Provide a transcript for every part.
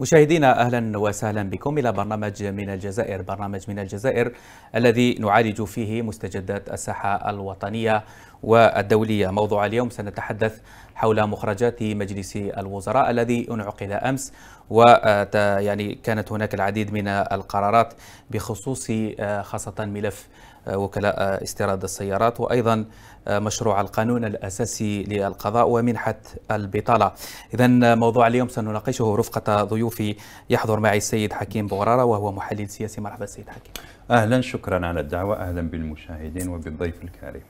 مشاهدينا اهلا وسهلا بكم الى برنامج من الجزائر، برنامج من الجزائر الذي نعالج فيه مستجدات الساحه الوطنيه والدوليه، موضوع اليوم سنتحدث حول مخرجات مجلس الوزراء الذي انعقد امس و آه، يعني كانت هناك العديد من القرارات بخصوص آه، خاصه ملف آه، وكلاء استيراد السيارات وأيضا آه، مشروع القانون الأساسي للقضاء ومنحة البطالة إذا آه، موضوع اليوم سنناقشه رفقة ضيوفي يحضر معي السيد حكيم بورارة وهو محلل سياسي مرحبا سيد حكيم أهلا شكرا على الدعوة أهلا بالمشاهدين وبالضيف الكريم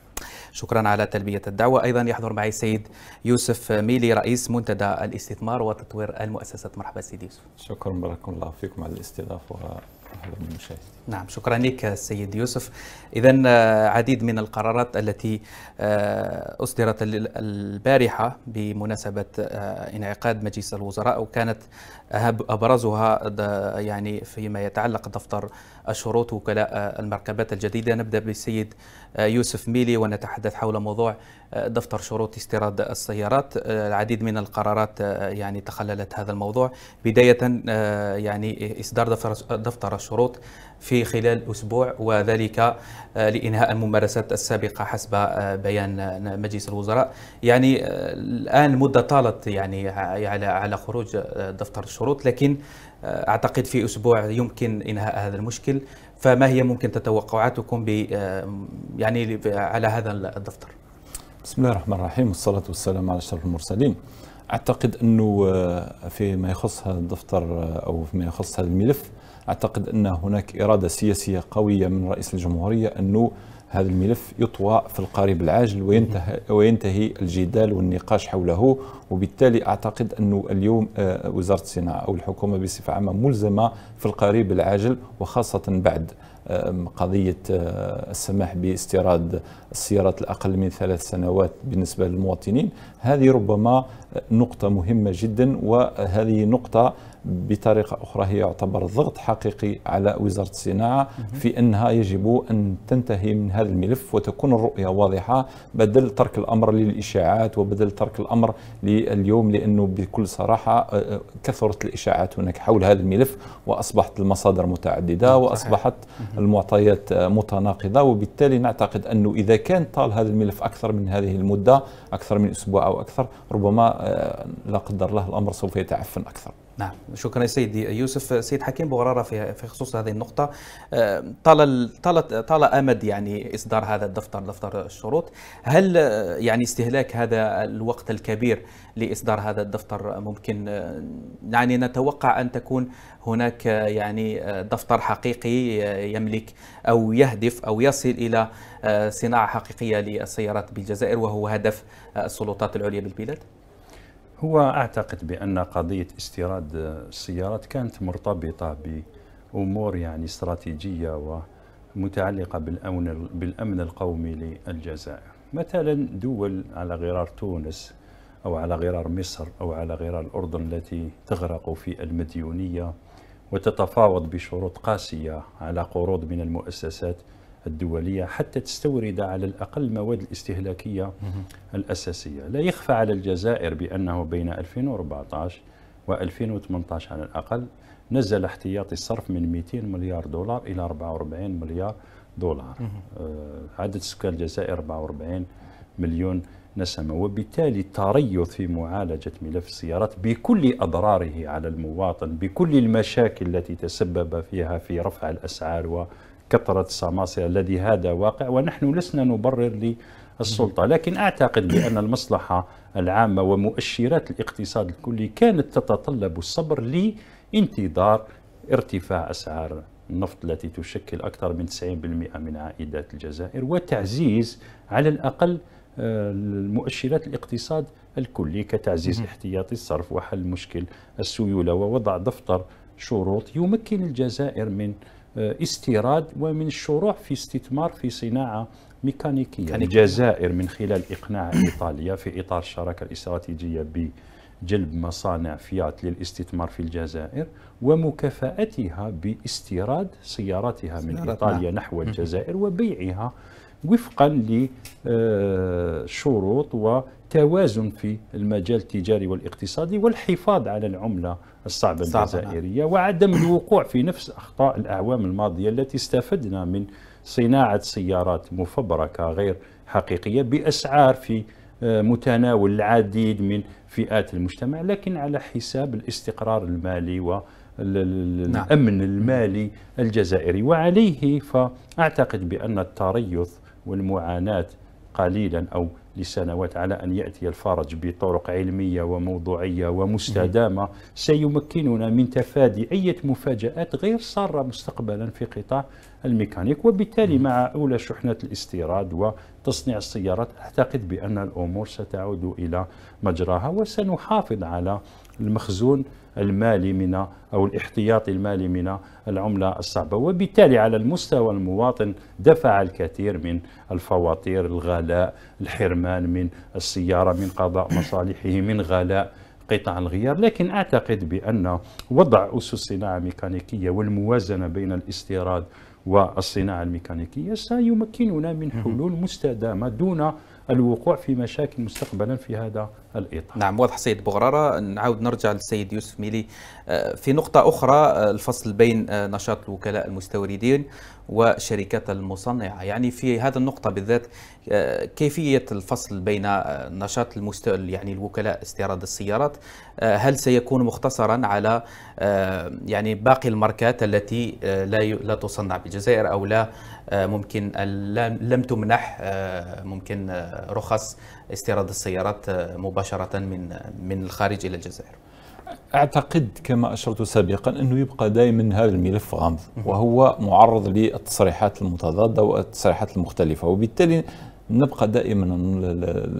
شكرا على تلبية الدعوة أيضا يحضر معي السيد يوسف ميلي رئيس منتدى الاستثمار وتطوير المؤسسات مرحبا سيد يوسف شكرا بارك الله فيكم على الاستضافة وأهلا بالمشاهدين نعم شكرا لك سيد يوسف إذا آه، عديد من القرارات التي آه، أصدرت البارحة بمناسبة آه، انعقاد مجلس الوزراء وكانت أبرزها يعني فيما يتعلق دفتر الشروط وكلاء المركبات الجديدة نبدأ بالسيد يوسف ميلي ونتحدث حول موضوع دفتر شروط استيراد السيارات العديد من القرارات يعني تخللت هذا الموضوع بداية يعني إصدار دفتر, دفتر الشروط في خلال أسبوع وذلك آه، لإنهاء الممارسات السابقة حسب آه، بيان آه، مجلس الوزراء يعني الآن مدة طالت يعني على على خروج دفتر الشروط لكن أعتقد في أسبوع يمكن إنهاء هذا المشكل فما هي ممكن تتوقعاتكم ب يعني على هذا الدفتر؟ بسم الله الرحمن الرحيم والصلاة والسلام على أشرف المرسلين. أعتقد أنه فيما يخص هذا الدفتر أو فيما يخص هذا الملف أعتقد أن هناك إرادة سياسية قوية من رئيس الجمهورية أنه هذا الملف يطوى في القريب العاجل وينتهي, وينتهي الجدال والنقاش حوله وبالتالي أعتقد أنه اليوم آه، وزارة الصناعة أو الحكومة بصفة عامة ملزمة في القريب العاجل وخاصة بعد آه، قضية آه، السماح باستيراد السيارات الأقل من ثلاث سنوات بالنسبة للمواطنين هذه ربما نقطة مهمة جدا وهذه نقطة بطريقه اخرى هي يعتبر ضغط حقيقي على وزاره الصناعه في انها يجب ان تنتهي من هذا الملف وتكون الرؤيه واضحه بدل ترك الامر للاشاعات وبدل ترك الامر لليوم لانه بكل صراحه كثرت الاشاعات هناك حول هذا الملف واصبحت المصادر متعدده واصبحت المعطيات متناقضه وبالتالي نعتقد انه اذا كان طال هذا الملف اكثر من هذه المده اكثر من اسبوع او اكثر ربما لا قدر الله الامر سوف يتعفن اكثر نعم شكرا سيدي يوسف سيد حكيم بغراره في في خصوص هذه النقطة آه، طال طال طال أمد يعني إصدار هذا الدفتر دفتر الشروط هل آه، يعني استهلاك هذا الوقت الكبير لإصدار هذا الدفتر ممكن آه، يعني نتوقع أن تكون هناك يعني دفتر حقيقي يملك أو يهدف أو يصل إلى صناعة حقيقية للسيارات بالجزائر وهو هدف السلطات العليا بالبلاد؟ هو اعتقد بان قضيه استيراد السيارات كانت مرتبطه بامور يعني استراتيجيه ومتعلقه بالامن بالامن القومي للجزائر مثلا دول على غرار تونس او على غرار مصر او على غرار الاردن التي تغرق في المديونيه وتتفاوض بشروط قاسيه على قروض من المؤسسات الدولية حتى تستورد على الأقل المواد الاستهلاكية الأساسية لا يخفى على الجزائر بأنه بين 2014 و 2018 على الأقل نزل احتياطي الصرف من 200 مليار دولار إلى 44 مليار دولار آه، عدد سكان الجزائر 44 مليون نسمة وبالتالي التريث في معالجة ملف السيارات بكل أضراره على المواطن بكل المشاكل التي تسبب فيها في رفع الأسعار و كثرة السماسرة الذي هذا واقع ونحن لسنا نبرر للسلطة لكن أعتقد بأن المصلحة العامة ومؤشرات الاقتصاد الكلي كانت تتطلب الصبر لانتظار ارتفاع أسعار النفط التي تشكل أكثر من 90% من عائدات الجزائر وتعزيز على الأقل آه، المؤشرات الاقتصاد الكلي كتعزيز احتياطي الصرف وحل مشكل السيولة ووضع دفتر شروط يمكن الجزائر من آه، استيراد ومن الشروع في استثمار في صناعة ميكانيكية الجزائر من خلال إقناع إيطاليا في إطار الشراكة الاستراتيجية بجلب مصانع فيات للاستثمار في الجزائر ومكافأتها باستيراد سياراتها من إيطاليا نحو الجزائر وبيعها وفقا لشروط و توازن في المجال التجاري والاقتصادي والحفاظ على العملة الصعبة نعم. الجزائرية وعدم الوقوع في نفس أخطاء الأعوام الماضية التي استفدنا من صناعة سيارات مفبركة غير حقيقية بأسعار في آه، متناول العديد من فئات المجتمع لكن على حساب الاستقرار المالي و نعم. الأمن المالي الجزائري وعليه فأعتقد بأن التريث والمعاناة قليلا أو لسنوات على أن يأتي الفرج بطرق علمية وموضوعية ومستدامة سيمكننا من تفادي أي مفاجآت غير سارة مستقبلا في قطاع الميكانيك وبالتالي مع أولى شحنة الاستيراد وتصنيع السيارات أعتقد بأن الأمور ستعود إلى مجراها وسنحافظ على المخزون المالي من أو الاحتياطي المالي من العملة الصعبة وبالتالي على المستوى المواطن دفع الكثير من الفواتير الغلاء الحرمان من السيارة من قضاء مصالحه من غلاء قطع الغيار لكن أعتقد بأن وضع أسس صناعة ميكانيكية والموازنة بين الاستيراد والصناعة الميكانيكية سيمكننا من حلول مستدامة دون الوقوع في مشاكل مستقبلا في هذا الاطار. نعم واضح سيد بغراره نعاود نرجع للسيد يوسف ميلي آه، في نقطه اخرى آه، الفصل بين آه، نشاط الوكلاء المستوردين والشركات المصنعه، يعني في هذا النقطه بالذات كيفيه الفصل بين نشاط المست... يعني الوكلاء استيراد السيارات هل سيكون مختصرا على يعني باقي الماركات التي لا لا تصنع بالجزائر او لا آه، ممكن لم تمنح آه، ممكن آه، رخص استيراد السيارات مباشره من من الخارج الى الجزائر اعتقد كما اشرت سابقا انه يبقى دائما هذا الملف غامض وهو معرض للتصريحات المتضاده والتصريحات المختلفه وبالتالي نبقى دائما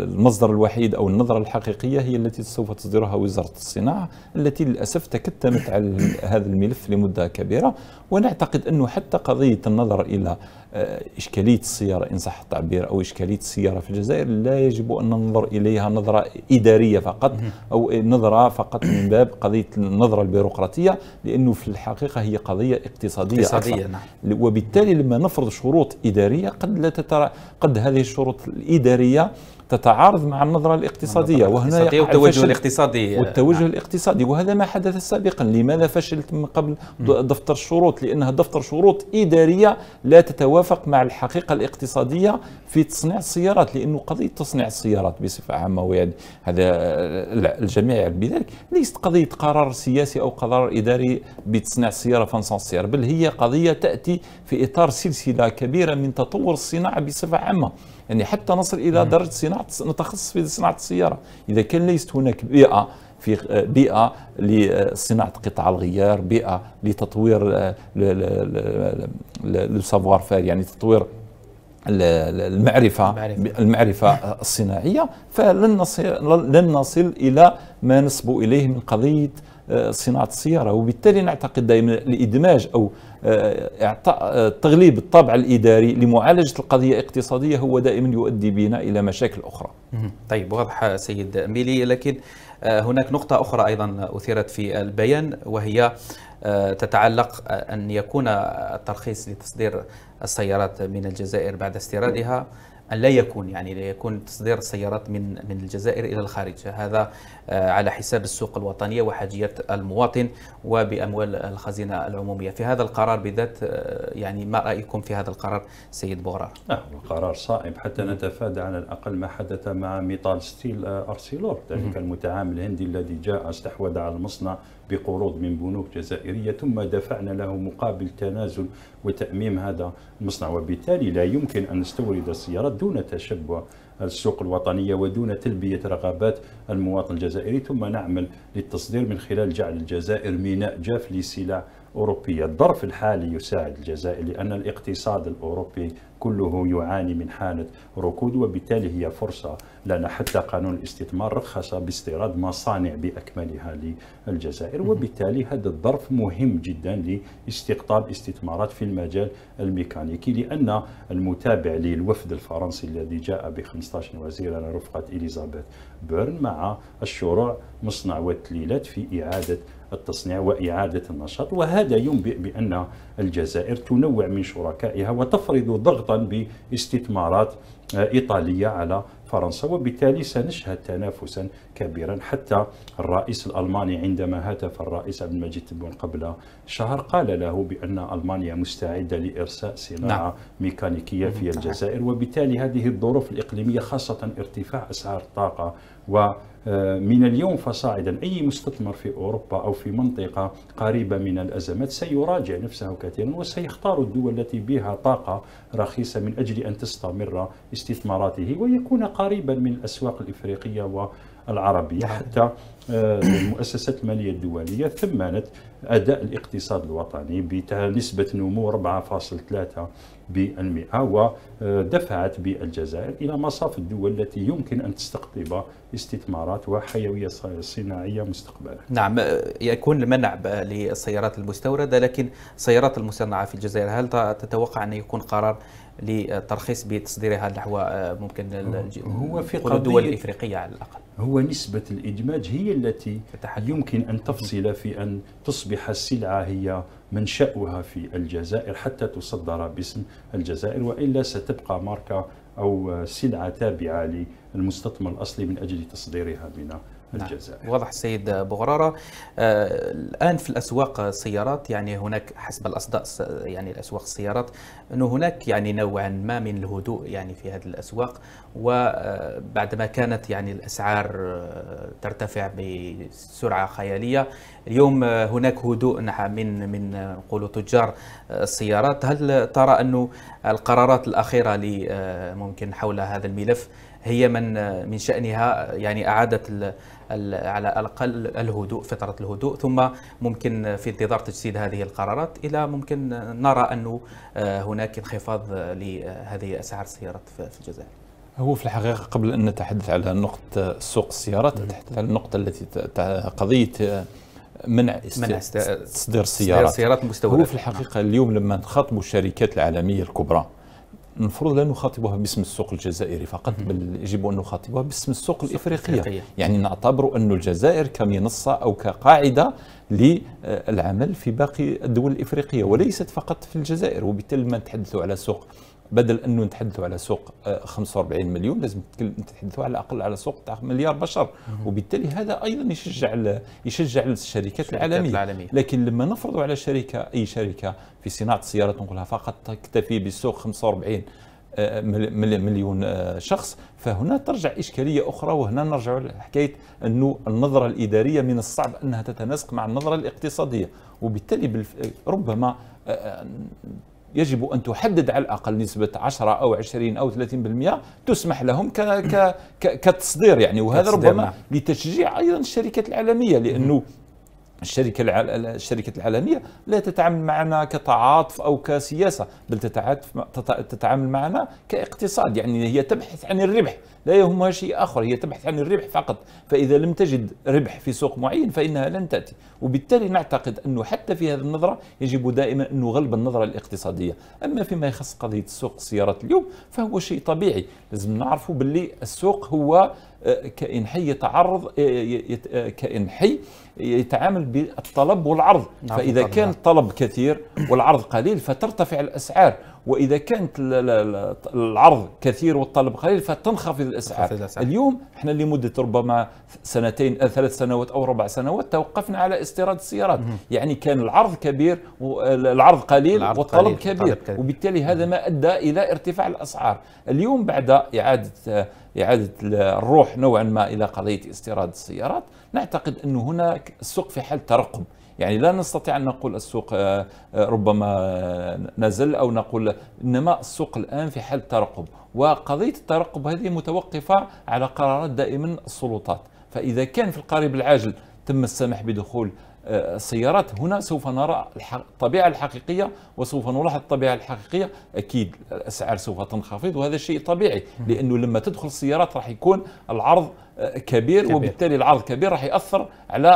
المصدر الوحيد او النظره الحقيقيه هي التي سوف تصدرها وزاره الصناعه التي للاسف تكتمت على هذا الملف لمده كبيره ونعتقد أنه حتى قضية النظر إلى آه، إشكالية السيارة إن صح التعبير أو إشكالية السيارة في الجزائر لا يجب أن ننظر إليها نظرة إدارية فقط أو نظرة فقط من باب قضية النظرة البيروقراطية لأنه في الحقيقة هي قضية اقتصادية, اقتصادية نعم. وبالتالي لما نفرض شروط إدارية قد لا تترى قد هذه الشروط الإدارية تتعارض مع النظرة الاقتصادية وهنا والتوجه الاقتصادي والتوجه نعم. الاقتصادي وهذا ما حدث سابقا لماذا فشلت من قبل دفتر الشروط لأنها دفتر شروط إدارية لا تتوافق مع الحقيقة الاقتصادية في تصنيع السيارات لأنه قضية تصنيع السيارات بصفة عامة ويعني هذا الجميع يعرف بذلك ليست قضية قرار سياسي أو قرار إداري بتصنيع السيارة فنصنع السيارة بل هي قضية تأتي في إطار سلسلة كبيرة من تطور الصناعة بصفة عامة يعني حتى نصل الى نعم. درجه صناعه نتخصص في صناعه السياره اذا كان ليست هناك بيئه في آه، بيئه لصناعه قطع الغيار بيئه لتطوير السافوار آه، فير يعني تطوير المعرفة, المعرفة المعرفة الصناعية فلن نصل لن نصل إلى ما نسبو إليه من قضية آه، صناعة السيارة وبالتالي نعتقد دائما الإدماج أو آه، اعطاء آه، تغليب الطابع الاداري لمعالجه القضيه الاقتصاديه هو دائما يؤدي بنا الى مشاكل اخرى. طيب واضح سيد ميلي لكن آه، هناك نقطه اخرى ايضا اثيرت في البيان وهي تتعلق ان يكون الترخيص لتصدير السيارات من الجزائر بعد استيرادها ان لا يكون يعني لا يكون تصدير السيارات من من الجزائر الى الخارج هذا آه، على حساب السوق الوطنيه وحاجيات المواطن وباموال الخزينه العموميه في هذا القرار بالذات آه، يعني ما رايكم في هذا القرار سيد بغرار؟ نعم القرار صائب حتى نتفادى على الاقل ما حدث مع ميتال ستيل آه، ارسيلور ذلك المتعامل الهندي الذي جاء استحوذ على المصنع بقروض من بنوك جزائرية ثم دفعنا له مقابل تنازل وتأميم هذا المصنع وبالتالي لا يمكن أن نستورد السيارات دون تشبع السوق الوطنية ودون تلبية رغبات المواطن الجزائري ثم نعمل للتصدير من خلال جعل الجزائر ميناء جاف لسلع أوروبية الظرف الحالي يساعد الجزائر لأن الاقتصاد الأوروبي كله يعاني من حالة ركود وبالتالي هي فرصة لنا حتى قانون الاستثمار رخص باستيراد مصانع بأكملها للجزائر وبالتالي هذا الظرف مهم جدا لاستقطاب استثمارات في المجال الميكانيكي لأن المتابع للوفد الفرنسي الذي جاء ب 15 وزيرا رفقة إليزابيث بيرن مع الشروع مصنع وتليلات في إعادة التصنيع وإعادة النشاط وهذا ينبئ بأن الجزائر تنوع من شركائها وتفرض ضغطا باستثمارات آه، إيطالية على فرنسا وبالتالي سنشهد تنافسا كبيرا حتى الرئيس الألماني عندما هاتف الرئيس عبد المجيد تبون قبل شهر قال له بأن ألمانيا مستعدة لإرساء صناعة نعم. ميكانيكية في نعم. الجزائر وبالتالي هذه الظروف الإقليمية خاصة ارتفاع أسعار الطاقة و آه، من اليوم فصاعدا أي مستثمر في أوروبا أو في منطقة قريبة من الأزمات سيراجع نفسه كثيرا وسيختار الدول التي بها طاقة رخيصة من أجل أن تستمر استثماراته ويكون قريبا من الأسواق الإفريقية و العربية حتى آه، المؤسسات المالية الدولية ثمنت أداء الاقتصاد الوطني بنسبة نمو 4.3 بالمئة ودفعت آه، بالجزائر إلى مصاف الدول التي يمكن أن تستقطب استثمارات وحيوية صناعية مستقبلا نعم آه، يكون المنع للسيارات المستوردة لكن السيارات المصنعة في الجزائر هل تتوقع أن يكون قرار لترخيص بتصدير هذه اللحوه آه، ممكن هو في الدول الافريقيه على الاقل هو نسبه الادماج هي التي يمكن ان تفصل في ان تصبح السلعه هي منشاها في الجزائر حتى تصدر باسم الجزائر والا ستبقى ماركه او سلعه تابعه للمستثمر الاصلي من اجل تصديرها من نعم. الجزائر واضح السيد بغراره آه الان في الاسواق السيارات يعني هناك حسب الاصداء يعني الاسواق السيارات انه هناك يعني نوعا ما من الهدوء يعني في هذه الاسواق وبعدما آه، كانت يعني الاسعار آه، ترتفع بسرعه خياليه اليوم آه، هناك هدوء من من نقولوا تجار السيارات هل ترى انه القرارات الاخيره ممكن حول هذا الملف هي من من شانها يعني اعاده على الاقل الهدوء فتره الهدوء ثم ممكن في انتظار تجسيد هذه القرارات الى ممكن نرى انه آه، هناك انخفاض لهذه اسعار السيارات في الجزائر. هو في الحقيقه قبل ان نتحدث على نقطه سوق السيارات نتحدث عن النقطه التي قضيه آه، منع منع تصدير السيارات السيارات المستورده هو في الحقيقه اليوم لما نخاطب الشركات العالميه الكبرى المفروض لا نخاطبها باسم السوق الجزائري فقط بل يجب ان نخاطبها باسم السوق الافريقيه يعني نعتبر ان الجزائر كمنصه او كقاعده للعمل في باقي الدول الافريقيه وليست فقط في الجزائر وبالتالي ما نتحدث على سوق بدل انه نتحدثوا على سوق 45 آه، مليون لازم نتحدثوا على الاقل على سوق تاع مليار بشر وبالتالي هذا ايضا يشجع يشجع الشركات العالميه. العالميه لكن لما نفرضوا على شركه اي شركه في صناعه السيارات نقولها فقط تكتفي بالسوق 45 آه، مليون آه، شخص فهنا ترجع إشكالية أخرى وهنا نرجع لحكاية أنه النظرة الإدارية من الصعب أنها تتناسق مع النظرة الاقتصادية وبالتالي ربما يجب أن تحدد على الأقل نسبة 10 أو 20 أو 30% تسمح لهم ك ك كتصدير يعني وهذا ربما نعم. لتشجيع أيضا الشركات العالمية لأنه الشركة الشركة العالمية لا تتعامل معنا كتعاطف أو كسياسة بل تتعامل معنا كاقتصاد يعني هي تبحث عن الربح لا يهمها شيء آخر هي تبحث عن الربح فقط فإذا لم تجد ربح في سوق معين فإنها لن تأتي وبالتالي نعتقد أنه حتى في هذه النظرة يجب دائما أن نغلب النظرة الاقتصادية أما فيما يخص قضية سوق السيارات اليوم فهو شيء طبيعي لازم نعرفوا باللي السوق هو آه، كائن حي يتعرض آه، آه، كائن حي يتعامل بالطلب والعرض نعم، فإذا كان الطلب كثير والعرض قليل فترتفع الأسعار واذا كانت العرض كثير والطلب قليل فتنخفض الاسعار اليوم احنا لمده ربما سنتين أو آه، ثلاث سنوات او ربع سنوات توقفنا على استيراد السيارات يعني كان العرض كبير والعرض قليل العرض والطلب قليل. كبير وبالتالي هذا ما ادى الى ارتفاع الاسعار اليوم بعد اعاده آه، إعادة الروح نوعا ما إلى قضية استيراد السيارات نعتقد أن هناك السوق في حال ترقب يعني لا نستطيع أن نقول السوق آه، آه، ربما نزل أو نقول إنما السوق الآن في حال ترقب وقضية الترقب هذه متوقفة على قرارات دائما السلطات فإذا كان في القريب العاجل تم السماح بدخول آه، السيارات هنا سوف نرى الطبيعة الحقيقية وسوف نلاحظ الطبيعة الحقيقية أكيد الأسعار سوف تنخفض وهذا شيء طبيعي لأنه لما تدخل السيارات راح يكون العرض كبير, كبير. وبالتالي العرض كبير راح يأثر على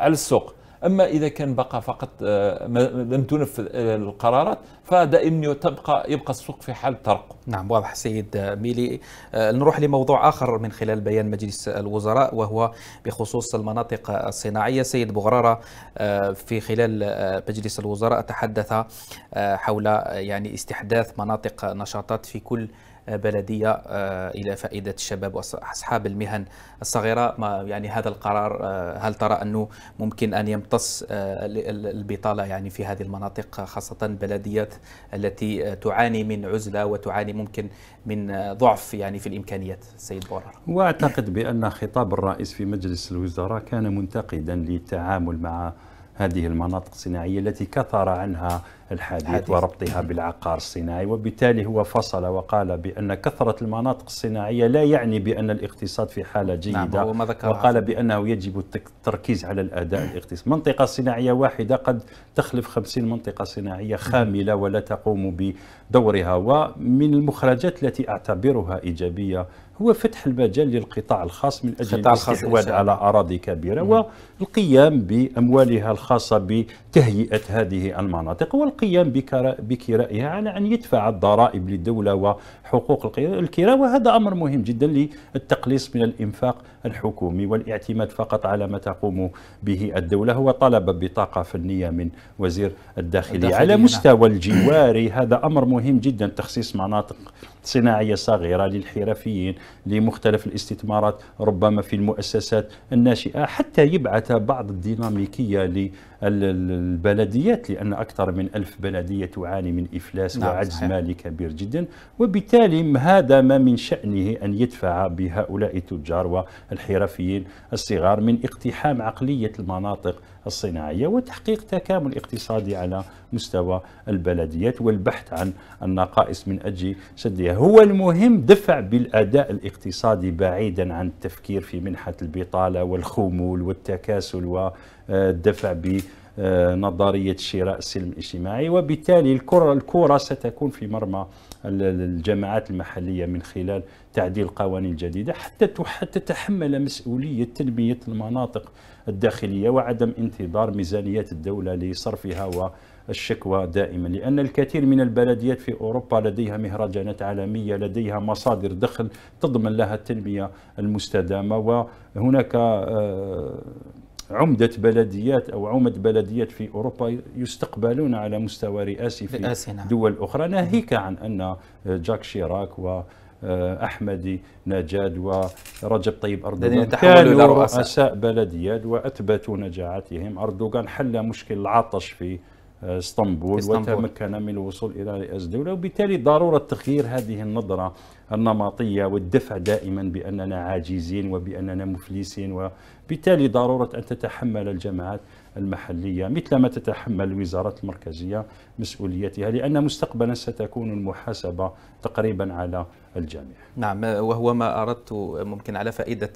على السوق أما إذا كان بقى فقط آه، لم تنفذ آه، القرارات فدائما تبقى يبقى السوق في حال ترقب نعم واضح سيد ميلي آه، نروح لموضوع آخر من خلال بيان مجلس الوزراء وهو بخصوص المناطق الصناعية سيد بغرارة في خلال مجلس الوزراء تحدث حول يعني استحداث مناطق نشاطات في كل بلدية آه، إلى فائدة الشباب وأصحاب المهن الصغيرة ما يعني هذا القرار آه، هل ترى أنه ممكن أن يمتص آه، البطالة يعني في هذه المناطق خاصة بلديات التي تعاني من عزلة وتعاني ممكن من ضعف يعني في الإمكانيات سيد بورر وأعتقد بأن خطاب الرئيس في مجلس الوزراء كان منتقدا للتعامل مع هذه المناطق الصناعية التي كثر عنها الحديث, وربطها بالعقار الصناعي وبالتالي هو فصل وقال بأن كثرة المناطق الصناعية لا يعني بأن الاقتصاد في حالة نعم، جيدة نعم هو ما ذكر وقال بأنه يجب التركيز على الأداء الاقتصادي منطقة صناعية واحدة قد تخلف 50 منطقة صناعية خاملة ولا تقوم بدورها ومن المخرجات التي أعتبرها إيجابية هو فتح المجال للقطاع الخاص من اجل الاستحواذ على اراضي كبيره مم. والقيام باموالها الخاصه بتهيئه هذه المناطق القيام بكرائها على أن يدفع الضرائب للدولة وحقوق الكراء وهذا أمر مهم جدا للتقليص من الإنفاق الحكومي والاعتماد فقط على ما تقوم به الدولة هو طلب بطاقة فنية من وزير الداخلية, الداخلية على مستوى نعم. الجواري هذا أمر مهم جدا تخصيص مناطق صناعية صغيرة للحرفيين لمختلف الاستثمارات ربما في المؤسسات الناشئة حتى يبعث بعض الديناميكية للبلديات لأن أكثر من ألف بلدية تعاني من إفلاس نعم وعجز صحيح. مالي كبير جدا وبالتالي هذا ما من شأنه أن يدفع بهؤلاء التجار والحرفيين الصغار من اقتحام عقلية المناطق الصناعية وتحقيق تكامل اقتصادي على مستوى البلديات والبحث عن النقائص من أجل سدها هو المهم دفع بالأداء الاقتصادي بعيدا عن التفكير في منحة البطالة والخمول والتكاسل والدفع ب نظرية شراء السلم الاجتماعي وبالتالي الكرة, الكرة ستكون في مرمى الجماعات المحلية من خلال تعديل قوانين جديدة حتى تتحمل مسؤولية تنمية المناطق الداخلية وعدم انتظار ميزانيات الدولة لصرفها والشكوى دائما لأن الكثير من البلديات في أوروبا لديها مهرجانات عالمية لديها مصادر دخل تضمن لها التنمية المستدامة وهناك آه، عمدة بلديات أو عمد بلديات في أوروبا يستقبلون على مستوى رئاسي في نعم. دول أخرى ناهيك عن أن جاك شيراك و آه، احمدي نجاد ورجب طيب اردوغان كانوا إلى رؤساء. بلديات واثبتوا نجاعتهم اردوغان حل مشكل العطش في آه، اسطنبول, اسطنبول. وتمكن من الوصول الى رئاسه الدوله وبالتالي ضروره تغيير هذه النظره النمطيه والدفع دائما باننا عاجزين وباننا مفلسين وبالتالي ضروره ان تتحمل الجماعات المحلية مثل ما تتحمل الوزارات المركزية مسؤوليتها لأن مستقبلا ستكون المحاسبة تقريبا على الجميع نعم وهو ما أردت ممكن على فائدة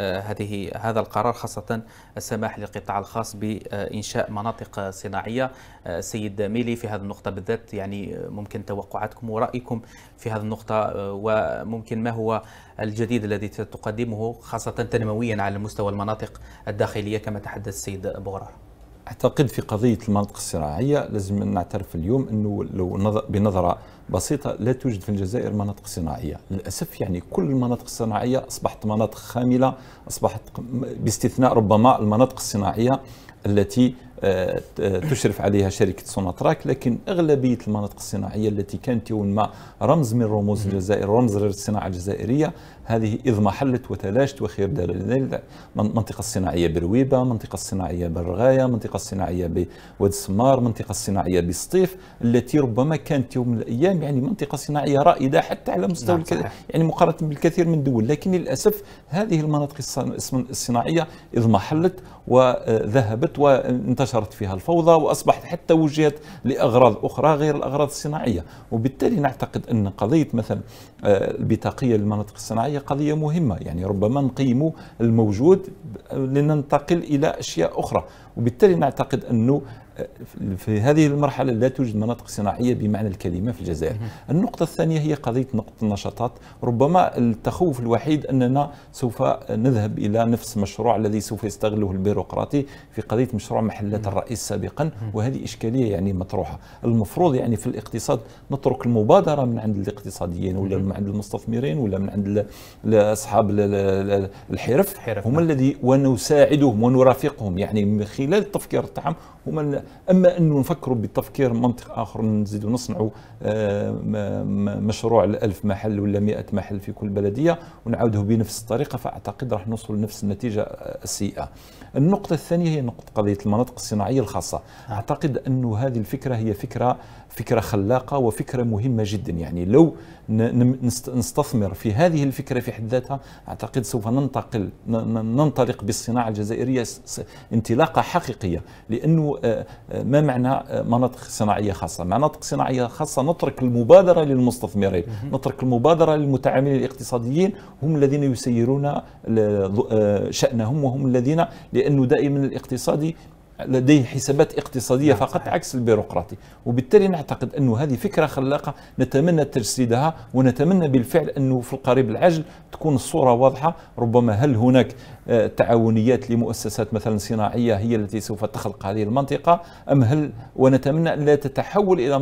هذه هذا القرار خاصة السماح للقطاع الخاص بإنشاء مناطق صناعية آه، سيد ميلي في هذه النقطة بالذات يعني آه، ممكن توقعاتكم ورأيكم في هذه النقطة آه، وممكن ما هو الجديد الذي تقدمه خاصة تنمويا على مستوى المناطق الداخلية كما تحدث السيد بغرار اعتقد في قضيه المناطق الصناعيه لازم نعترف اليوم انه لو بنظره بسيطه لا توجد في الجزائر مناطق صناعيه للاسف يعني كل المناطق الصناعيه اصبحت مناطق خامله اصبحت باستثناء ربما المناطق الصناعيه التي آه، تشرف عليها شركة سوناتراك لكن أغلبية المناطق الصناعية التي كانت يوما ما رمز من رموز الجزائر رمز للصناعة الجزائرية هذه إذ محلت وتلاشت وخير دار المنطقة الصناعية برويبة منطقة الصناعية بالرغاية منطقة الصناعية بواد سمار منطقة الصناعية بسطيف التي ربما كانت يوم من الأيام يعني منطقة صناعية رائدة حتى على مستوى نعم يعني مقارنة بالكثير من الدول لكن للأسف هذه المناطق الصناعية إذ محلت وذهبت وانتشرت فيها الفوضى وأصبحت حتى وجهت لأغراض أخرى غير الأغراض الصناعية وبالتالي نعتقد أن قضية مثلا آه، البطاقية للمناطق الصناعية هذه قضية مهمة يعني ربما نقيم الموجود لننتقل إلى أشياء أخرى وبالتالي نعتقد أنه في هذه المرحلة لا توجد مناطق صناعية بمعنى الكلمة في الجزائر النقطة الثانية هي قضية نقطة النشاطات ربما التخوف الوحيد أننا سوف نذهب إلى نفس المشروع الذي سوف يستغله البيروقراطي في قضية مشروع محلات الرئيس سابقا وهذه إشكالية يعني مطروحة المفروض يعني في الاقتصاد نترك المبادرة من عند الاقتصاديين ولا من عند المستثمرين ولا من عند أصحاب الحرف هم نعم. الذي ونساعدهم ونرافقهم يعني من خلال التفكير التعم هما اما انه نفكروا بتفكير منطق اخر نزيدوا نصنعوا آه، مشروع الألف محل ولا 100 محل في كل بلديه ونعاودوا بنفس الطريقه فاعتقد راح نوصل لنفس النتيجه آه، السيئه. النقطه الثانيه هي نقطه قضيه المناطق الصناعيه الخاصه، اعتقد انه هذه الفكره هي فكره فكره خلاقه وفكره مهمه جدا يعني لو نستثمر في هذه الفكره في حد ذاتها اعتقد سوف ننتقل ننطلق بالصناعه الجزائريه انطلاقه حقيقيه لانه آه، آه، ما معنى آه، مناطق صناعيه خاصه؟ مناطق صناعيه خاصه نترك المبادره للمستثمرين، نترك المبادره للمتعاملين الاقتصاديين هم الذين يسيرون شانهم وهم الذين لانه دائما الاقتصادي لديه حسابات اقتصاديه نعم فقط صحيح. عكس البيروقراطي وبالتالي نعتقد انه هذه فكره خلاقه نتمنى تجسيدها ونتمنى بالفعل انه في القريب العاجل تكون الصوره واضحه ربما هل هناك آه، تعاونيات لمؤسسات مثلا صناعيه هي التي سوف تخلق هذه المنطقه ام هل ونتمنى ان لا تتحول الى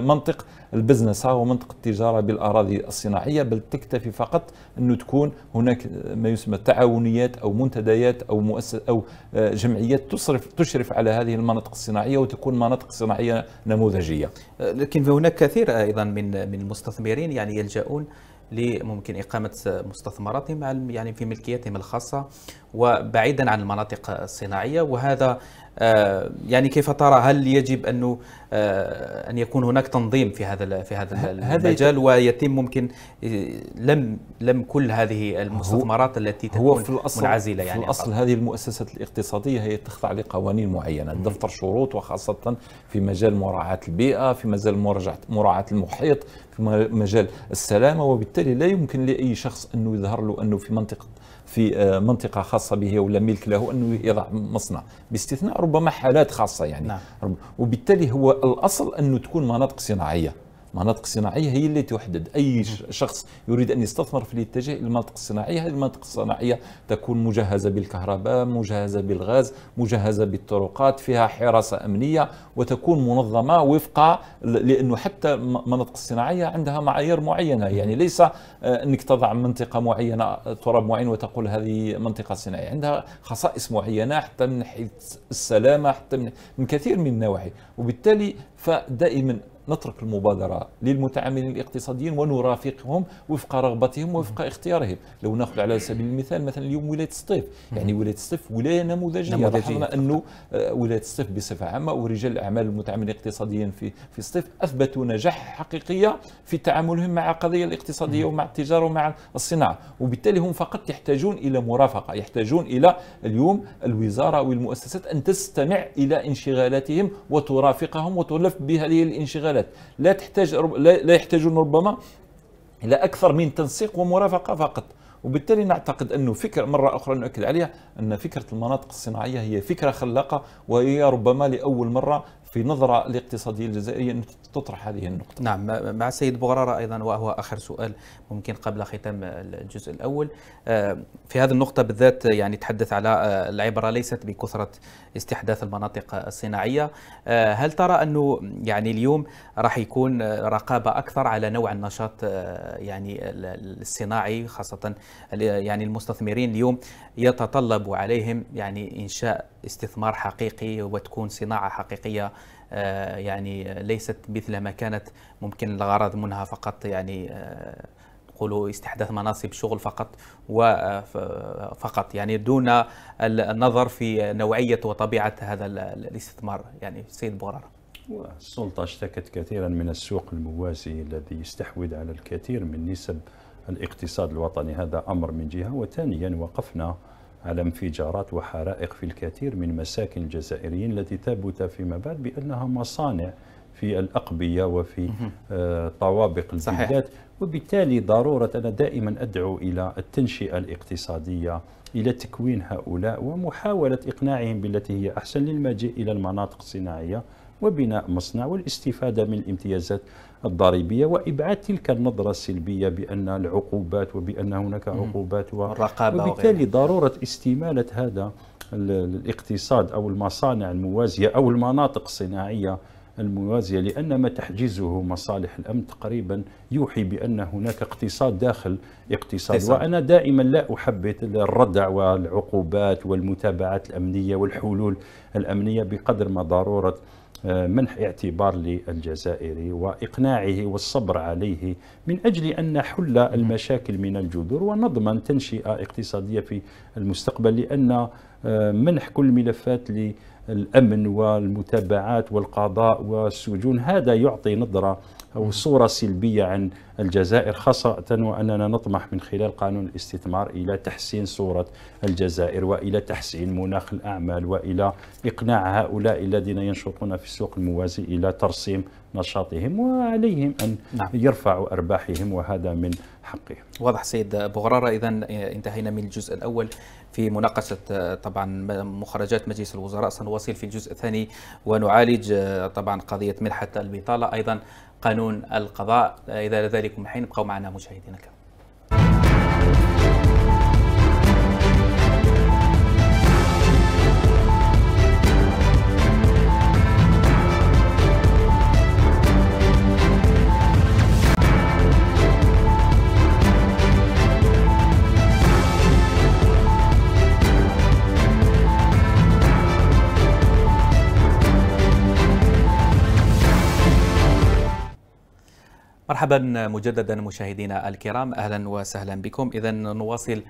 منطق البزنس ومنطق التجاره بالاراضي الصناعيه بل تكتفي فقط انه تكون هناك ما يسمى تعاونيات او منتديات او مؤسس او آه، جمعيات تصرف تشرف تشرف على هذه المناطق الصناعيه وتكون مناطق صناعيه نموذجيه. لكن هناك كثير ايضا من من المستثمرين يعني يلجؤون لممكن إقامة مستثمراتهم يعني في ملكيتهم الخاصة وبعيدا عن المناطق الصناعية وهذا آه، يعني كيف ترى هل يجب انه آه، ان يكون هناك تنظيم في هذا في هذا المجال ويتم ممكن آه، لم لم كل هذه المستثمرات التي تكون هو في الأصل منعزله يعني في الاصل هذه المؤسسات الاقتصاديه هي تخضع لقوانين معينه دفتر شروط وخاصه في مجال مراعاه البيئه في مجال مراعاه المحيط في مجال السلامه وبالتالي لا يمكن لاي شخص انه يظهر له انه في منطقه في آه، منطقه خاصه به ولا ملك له انه يضع مصنع باستثناء ربما حالات خاصه يعني نعم. وبالتالي هو الاصل انه تكون مناطق صناعيه مناطق صناعيه هي اللي تحدد اي شخص يريد ان يستثمر في الاتجاه الى المناطق الصناعيه هذه المناطق الصناعيه تكون مجهزه بالكهرباء مجهزه بالغاز مجهزه بالطرقات فيها حراسه امنيه وتكون منظمه وفق لانه حتى المناطق الصناعيه عندها معايير معينه يعني ليس آه، انك تضع منطقه معينه تراب معين وتقول هذه منطقه صناعيه عندها خصائص معينه حتى من حيث السلامه حتى من كثير من النواحي وبالتالي فدائما نترك المبادرة للمتعاملين الاقتصاديين ونرافقهم وفق رغبتهم وفق اختيارهم لو ناخذ على سبيل المثال مثلا اليوم ولاية الصيف يعني ولاية الصيف ولاية نموذجية لاحظنا أنه آه، ولاية الصيف بصفة عامة ورجال الأعمال المتعاملين اقتصاديين في في الصيف أثبتوا نجاح حقيقية في تعاملهم مع القضية الاقتصادية ومع التجارة ومع الصناعة وبالتالي هم فقط يحتاجون إلى مرافقة يحتاجون إلى اليوم الوزارة والمؤسسات أن تستمع إلى انشغالاتهم وترافقهم وتلف بهذه الانشغالات الحالات لا تحتاج لا يحتاجون ربما الى اكثر من تنسيق ومرافقه فقط وبالتالي نعتقد انه فكر مره اخرى نؤكد عليها ان فكره المناطق الصناعيه هي فكره خلاقه وهي ربما لاول مره في نظرة الاقتصادية الجزائرية تطرح هذه النقطة نعم مع السيد بغرارة أيضا وهو آخر سؤال ممكن قبل ختام الجزء الأول آه، في هذه النقطة بالذات يعني تحدث على آه، العبرة ليست بكثرة استحداث المناطق الصناعية آه، هل ترى أنه يعني اليوم راح يكون رقابة أكثر على نوع النشاط يعني الصناعي خاصة يعني المستثمرين اليوم يتطلب عليهم يعني انشاء استثمار حقيقي وتكون صناعه حقيقيه آه، يعني ليست مثل ما كانت ممكن الغرض منها فقط يعني نقولوا آه، استحداث مناصب شغل فقط وفقط آه، يعني دون النظر في نوعيه وطبيعه هذا الاستثمار يعني سيد بورار السلطه اشتكت كثيرا من السوق الموازي الذي يستحوذ على الكثير من نسب الاقتصاد الوطني هذا أمر من جهة وثانيا وقفنا على انفجارات وحرائق في الكثير من مساكن الجزائريين التي ثبت فيما بعد بأنها مصانع في الأقبية وفي آه، طوابق البلدات وبالتالي ضرورة أنا دائما أدعو إلى التنشئة الاقتصادية إلى تكوين هؤلاء ومحاولة إقناعهم بالتي هي أحسن للمجيء إلى المناطق الصناعية وبناء مصنع والاستفادة من الامتيازات الضريبيه وابعاد تلك النظره السلبيه بان العقوبات وبان هناك عقوبات والرقابه وبالتالي ضروره استماله هذا الاقتصاد او المصانع الموازيه او المناطق الصناعيه الموازيه لان ما تحجزه مصالح الامن تقريبا يوحي بان هناك اقتصاد داخل اقتصاد وانا دائما لا احبط الردع والعقوبات والمتابعات الامنيه والحلول الامنيه بقدر ما ضروره آه، منح اعتبار للجزائري واقناعه والصبر عليه من اجل ان نحل المشاكل من الجذور ونضمن تنشئه اقتصاديه في المستقبل لان آه، منح كل ملفات للامن والمتابعات والقضاء والسجون هذا يعطي نظره أو صورة سلبية عن الجزائر خاصة وأننا نطمح من خلال قانون الاستثمار إلى تحسين صورة الجزائر وإلى تحسين مناخ الأعمال وإلى إقناع هؤلاء الذين ينشطون في السوق الموازي إلى ترسيم نشاطهم وعليهم أن نعم. يرفعوا أرباحهم وهذا من حقي واضح سيد أبو غرارة إذا آه، انتهينا من الجزء الأول في مناقشة آه، طبعا مخرجات مجلس الوزراء سنواصل في الجزء الثاني ونعالج آه، طبعا قضية منحة البطالة أيضا قانون القضاء إذا لذلك من حين ابقوا معنا مشاهدينا الكرام مرحبا مجددا مشاهدينا الكرام اهلا وسهلا بكم اذا نواصل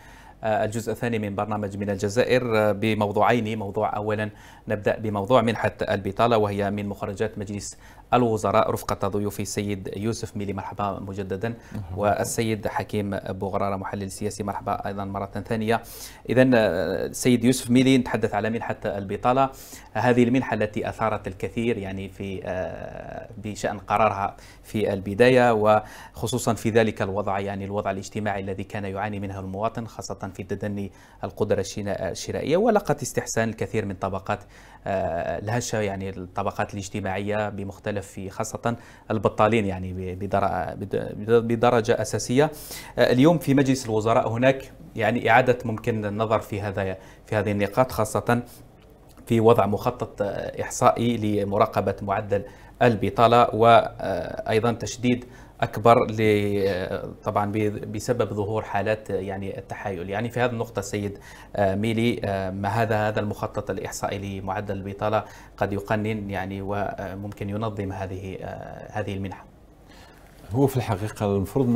آه، الجزء الثاني من برنامج من الجزائر آه، بموضوعين موضوع اولا نبدا بموضوع منحه البطاله وهي من مخرجات مجلس الوزراء رفقة ضيوفي السيد يوسف ميلي مرحبا مجددا والسيد حكيم بوغرارة محلل سياسي مرحبا أيضا مرة ثانية إذا السيد آه، يوسف ميلي نتحدث على منحة البطالة هذه المنحة التي أثارت الكثير يعني في آه، بشأن قرارها في البداية وخصوصا في ذلك الوضع يعني الوضع الاجتماعي الذي كان يعاني منه المواطن خاصة في تدني القدرة آه، الشرائية ولقت استحسان الكثير من طبقات الهشة يعني الطبقات الاجتماعية بمختلف المختلف في خاصة البطالين يعني بدرجة أساسية آه، اليوم في مجلس الوزراء هناك يعني إعادة ممكن النظر في هذا في هذه النقاط خاصة في وضع مخطط آه، إحصائي لمراقبة معدل البطالة وأيضا تشديد اكبر طبعا بسبب ظهور حالات يعني التحايل يعني في هذه النقطه السيد آه، ميلي آه، ما هذا هذا المخطط الاحصائي لمعدل البطاله قد يقنن يعني وممكن ينظم هذه آه، هذه المنحه هو في الحقيقه المفروض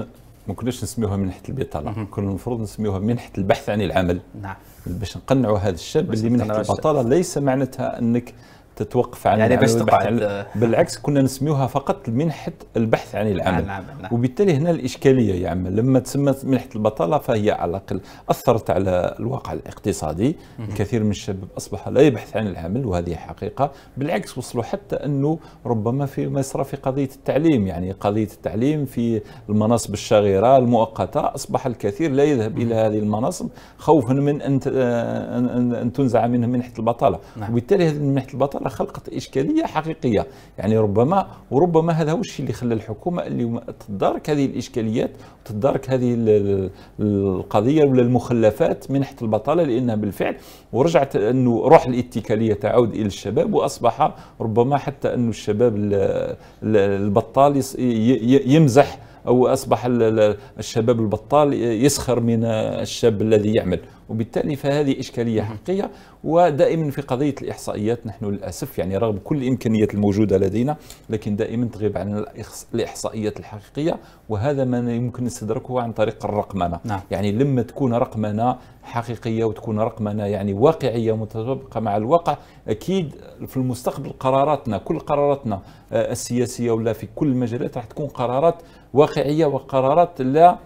ما كناش نسميوها منحه البطاله كنا المفروض نسميوها منحه البحث عن العمل نعم باش نقنعوا هذا الشاب اللي منحه البطاله ليس معناتها انك تتوقف عن يعني باش تقعد آه. بالعكس كنا نسميوها فقط منحة البحث عن العمل نعم نعم. وبالتالي هنا الإشكالية يا عم لما تسمى منحة البطالة فهي على الأقل أثرت على الواقع الاقتصادي الكثير من الشباب أصبح لا يبحث عن العمل وهذه حقيقة بالعكس وصلوا حتى أنه ربما في مسرى في قضية التعليم يعني قضية التعليم في المناصب الشاغرة المؤقتة أصبح الكثير لا يذهب إلى هذه المناصب خوفا من أن آه، تنزع منه منحة البطالة نعم. وبالتالي هذه منحة البطالة المرأة خلقت إشكالية حقيقية يعني ربما وربما هذا هو الشيء اللي خلى الحكومة اليوم تدارك هذه الإشكاليات وتدارك هذه القضية ولا المخلفات منحة البطالة لأنها بالفعل ورجعت أنه روح الاتكالية تعود إلى الشباب وأصبح ربما حتى أنه الشباب البطال يمزح أو أصبح الشباب البطال يسخر من الشاب الذي يعمل وبالتالي فهذه إشكالية حقيقية ودائما في قضية الإحصائيات نحن للأسف يعني رغم كل الإمكانيات الموجودة لدينا لكن دائما تغيب عن الإحصائيات الحقيقية وهذا ما يمكن نستدركه عن طريق الرقمنة نعم. يعني لما تكون رقمنة حقيقية وتكون رقمنة يعني واقعية متطابقة مع الواقع أكيد في المستقبل قراراتنا كل قراراتنا آه، السياسية ولا في كل المجالات راح تكون قرارات واقعية وقرارات لا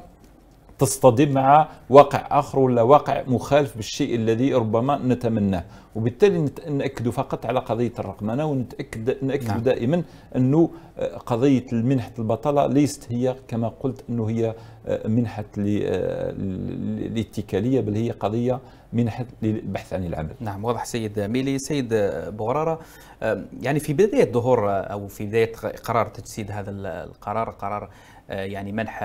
تصطدم مع واقع آخر ولا واقع مخالف بالشيء الذي ربما نتمناه وبالتالي نأكد فقط على قضية الرقمنة ونتأكد نأكد نعم. دائما أنه آه، قضية منحة البطالة ليست هي كما قلت أنه هي آه، منحة الاتكالية آه، بل هي قضية منحة للبحث عن العمل نعم واضح سيد ميلي سيد بغرارة يعني في بداية ظهور أو في بداية قرار تجسيد هذا القرار قرار آه، يعني منح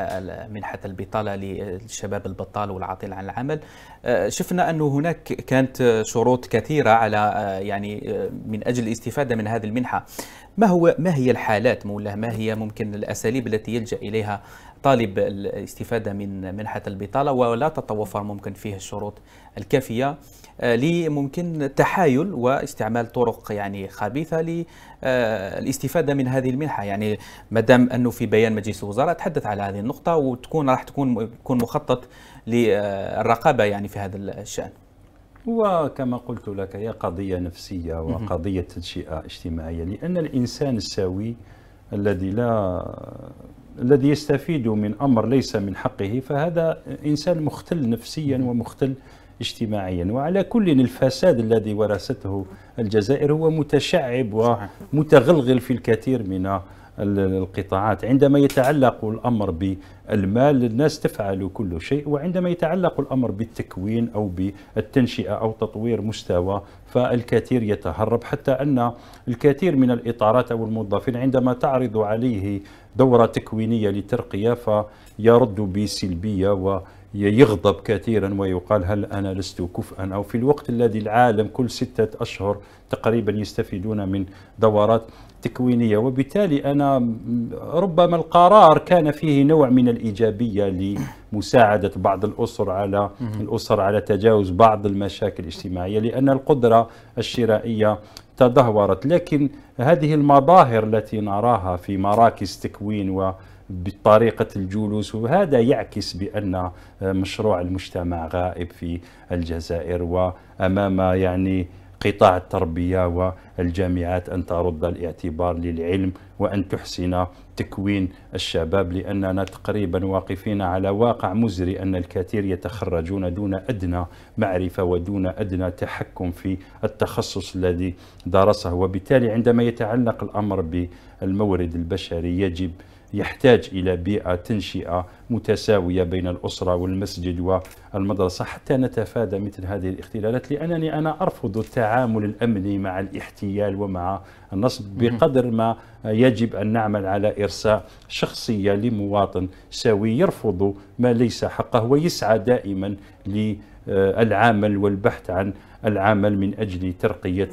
منحة البطالة للشباب البطال والعاطل عن العمل آه، شفنا أنه هناك كانت شروط كثيرة على آه، يعني من أجل الاستفادة من هذه المنحة ما هو ما هي الحالات مولاه ما هي ممكن الأساليب التي يلجأ إليها طالب الاستفادة من منحة البطالة ولا تتوفر ممكن فيه الشروط الكافية آه، لممكن تحايل واستعمال طرق يعني خبيثه للاستفاده آه، من هذه المنحه يعني ما دام انه في بيان مجلس الوزراء تحدث على هذه النقطه وتكون راح تكون يكون مخطط للرقابه آه، يعني في هذا الشان وكما قلت لك هي قضيه نفسيه وقضيه تنشئه اجتماعيه لان الانسان السوي الذي لا الذي يستفيد من امر ليس من حقه فهذا انسان مختل نفسيا ومختل اجتماعيا وعلى كل الفساد الذي ورثته الجزائر هو متشعب ومتغلغل في الكثير من القطاعات عندما يتعلق الأمر بالمال الناس تفعل كل شيء وعندما يتعلق الأمر بالتكوين أو بالتنشئة أو تطوير مستوى فالكثير يتهرب حتى أن الكثير من الإطارات أو الموظفين عندما تعرض عليه دورة تكوينية لترقية فيرد بسلبية و يغضب كثيرا ويقال هل أنا لست كفءا أو في الوقت الذي العالم كل ستة أشهر تقريبا يستفيدون من دورات تكوينية وبالتالي أنا ربما القرار كان فيه نوع من الإيجابية لمساعدة بعض الأسر على الأسر على تجاوز بعض المشاكل الاجتماعية لأن القدرة الشرائية تدهورت لكن هذه المظاهر التي نراها في مراكز تكوين و بطريقة الجلوس وهذا يعكس بأن مشروع المجتمع غائب في الجزائر وأمام يعني قطاع التربية والجامعات أن ترد الاعتبار للعلم وأن تحسن تكوين الشباب لأننا تقريبا واقفين على واقع مزري أن الكثير يتخرجون دون أدنى معرفة ودون أدنى تحكم في التخصص الذي درسه وبالتالي عندما يتعلق الأمر بالمورد البشري يجب يحتاج إلى بيئة تنشئة متساوية بين الأسرة والمسجد والمدرسة حتى نتفادى مثل هذه الاختلالات لأنني أنا أرفض التعامل الأمني مع الاحتيال ومع النصب بقدر ما يجب أن نعمل على إرساء شخصية لمواطن سوي يرفض ما ليس حقه ويسعى دائما للعمل والبحث عن العمل من أجل ترقية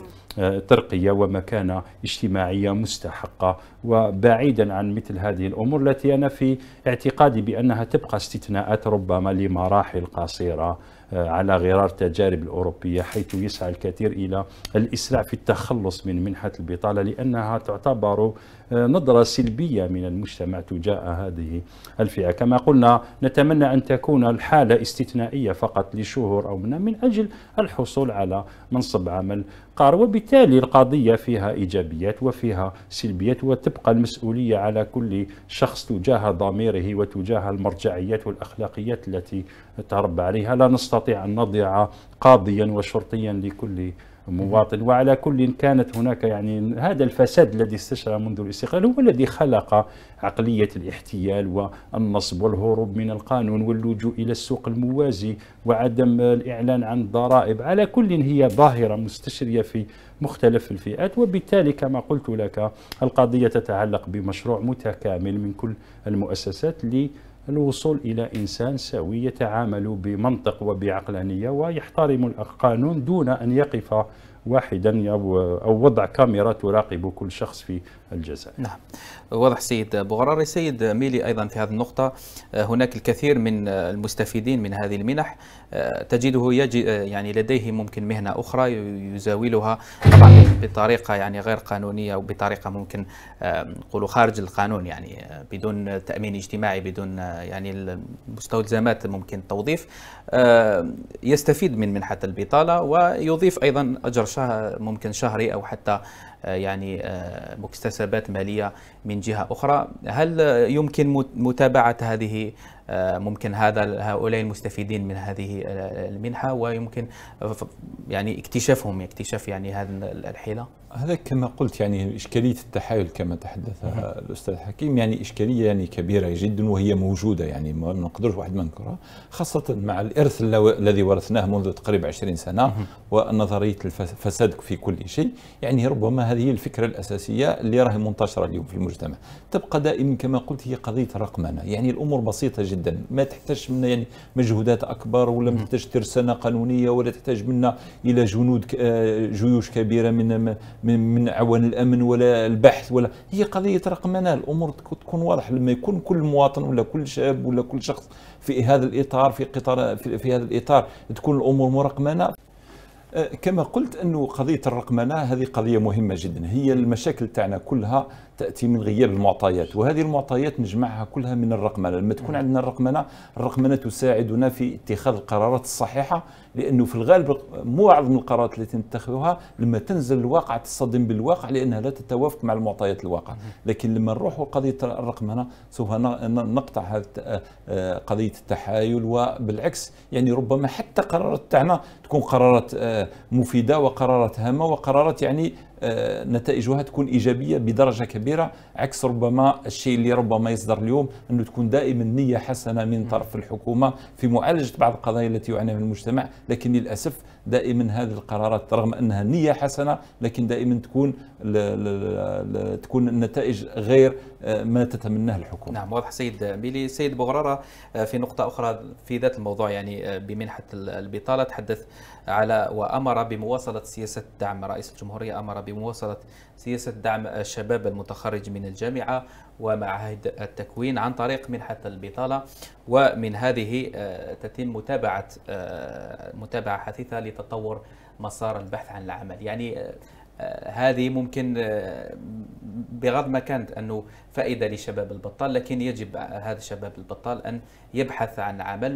ترقية ومكانة اجتماعية مستحقة وبعيدا عن مثل هذه الأمور التي أنا في اعتقادي بأنها تبقى استثناءات ربما لمراحل قصيرة آه، على غرار التجارب الأوروبية حيث يسعى الكثير إلى الإسراع في التخلص من منحة البطالة لأنها تعتبر آه، نظرة سلبية من المجتمع تجاه هذه الفئة كما قلنا نتمنى أن تكون الحالة استثنائية فقط لشهور أو من من أجل الحصول على منصب عمل القرار وبالتالي القضية فيها إيجابيات وفيها سلبيات وتبقى المسؤولية على كل شخص تجاه ضميره وتجاه المرجعيات والأخلاقيات التي تربى عليها لا نستطيع أن نضع قاضيا وشرطيا لكل مواطن وعلى كل كانت هناك يعني هذا الفساد الذي استشرى منذ الاستقلال هو الذي خلق عقلية الاحتيال والنصب والهروب من القانون واللجوء إلى السوق الموازي وعدم الإعلان عن الضرائب على كل هي ظاهرة مستشرية في مختلف الفئات وبالتالي كما قلت لك القضية تتعلق بمشروع متكامل من كل المؤسسات لي الوصول إلى إنسان سوي يتعامل بمنطق وبعقلانية ويحترم القانون دون أن يقف واحدا أو وضع كاميرا تراقب كل شخص في الجزائر نعم واضح سيد بغراري سيد ميلي أيضا في هذه النقطة آه، هناك الكثير من آه، المستفيدين من هذه المنح آه، تجده يجي يعني لديه ممكن مهنة أخرى يزاولها طبعا بطريقة يعني غير قانونية أو بطريقة ممكن نقولوا خارج القانون يعني بدون تأمين اجتماعي بدون يعني المستلزمات ممكن التوظيف يستفيد من منحة البطالة ويضيف أيضا أجر شهر ممكن شهري أو حتى آه، يعني آه، مكتسبات ماليه من جهه اخرى هل يمكن متابعه هذه آه، ممكن هذا هؤلاء المستفيدين من هذه المنحه ويمكن يعني اكتشافهم اكتشاف يعني هذه الحيله هذا كما قلت يعني اشكاليه التحايل كما تحدث الاستاذ حكيم يعني اشكاليه يعني كبيره جدا وهي موجوده يعني ما نقدرش واحد ما ننكرها خاصه مع الارث الذي ورثناه منذ تقريب 20 سنه ونظريه الفساد في كل شيء يعني ربما هذه الفكره الاساسيه اللي راهي منتشره اليوم في المجتمع تبقى دائما كما قلت هي قضيه رقمنه يعني الامور بسيطه جدا جدا ما تحتاجش منا يعني مجهودات اكبر ولا ما تحتاج ترسانه قانونيه ولا تحتاج منا الى جنود آه، جيوش كبيره من من عوان الامن ولا البحث ولا هي قضيه رقمنه الامور تكون واضحه لما يكون كل مواطن ولا كل شاب ولا كل شخص في هذا الاطار في قطار في, في هذا الاطار تكون الامور مرقمنه آه، كما قلت انه قضيه الرقمنه هذه قضيه مهمه جدا هي المشاكل تاعنا كلها تاتي من غياب المعطيات وهذه المعطيات نجمعها كلها من الرقمنه لما تكون نعم. عندنا الرقمنه الرقمنه تساعدنا في اتخاذ القرارات الصحيحه لانه في الغالب معظم القرارات التي نتخذها لما تنزل الواقع تصطدم بالواقع لانها لا تتوافق مع المعطيات الواقع لكن لما نروح قضيه الرقمنه سوف نقطع هذه آه، آه، قضيه التحايل وبالعكس يعني ربما حتى قرارات تاعنا تكون قرارات آه، مفيده وقرارات هامه وقرارات يعني آه، نتائجها تكون ايجابيه بدرجه كبيره عكس ربما الشيء اللي ربما يصدر اليوم انه تكون دائما نيه حسنه من طرف الحكومه في معالجه بعض القضايا التي يعاني من المجتمع لكن للاسف دائما هذه القرارات رغم انها نيه حسنه لكن دائما تكون لـ لـ لـ تكون النتائج غير آه، ما تتمناه الحكومه. نعم واضح سيد بيلي، سيد بغراره آه، في نقطه اخرى في ذات الموضوع يعني بمنحه البطاله تحدث على وامر بمواصله سياسه الدعم رئيس الجمهوريه امر بمواصلة سياسة دعم الشباب المتخرج من الجامعة ومعاهد التكوين عن طريق منحة البطالة ومن هذه آه، تتم متابعة آه، متابعة حثيثة لتطور مسار البحث عن العمل يعني آه، هذه ممكن بغض ما كانت انه فائده لشباب البطال لكن يجب هذا الشباب البطال ان يبحث عن عمل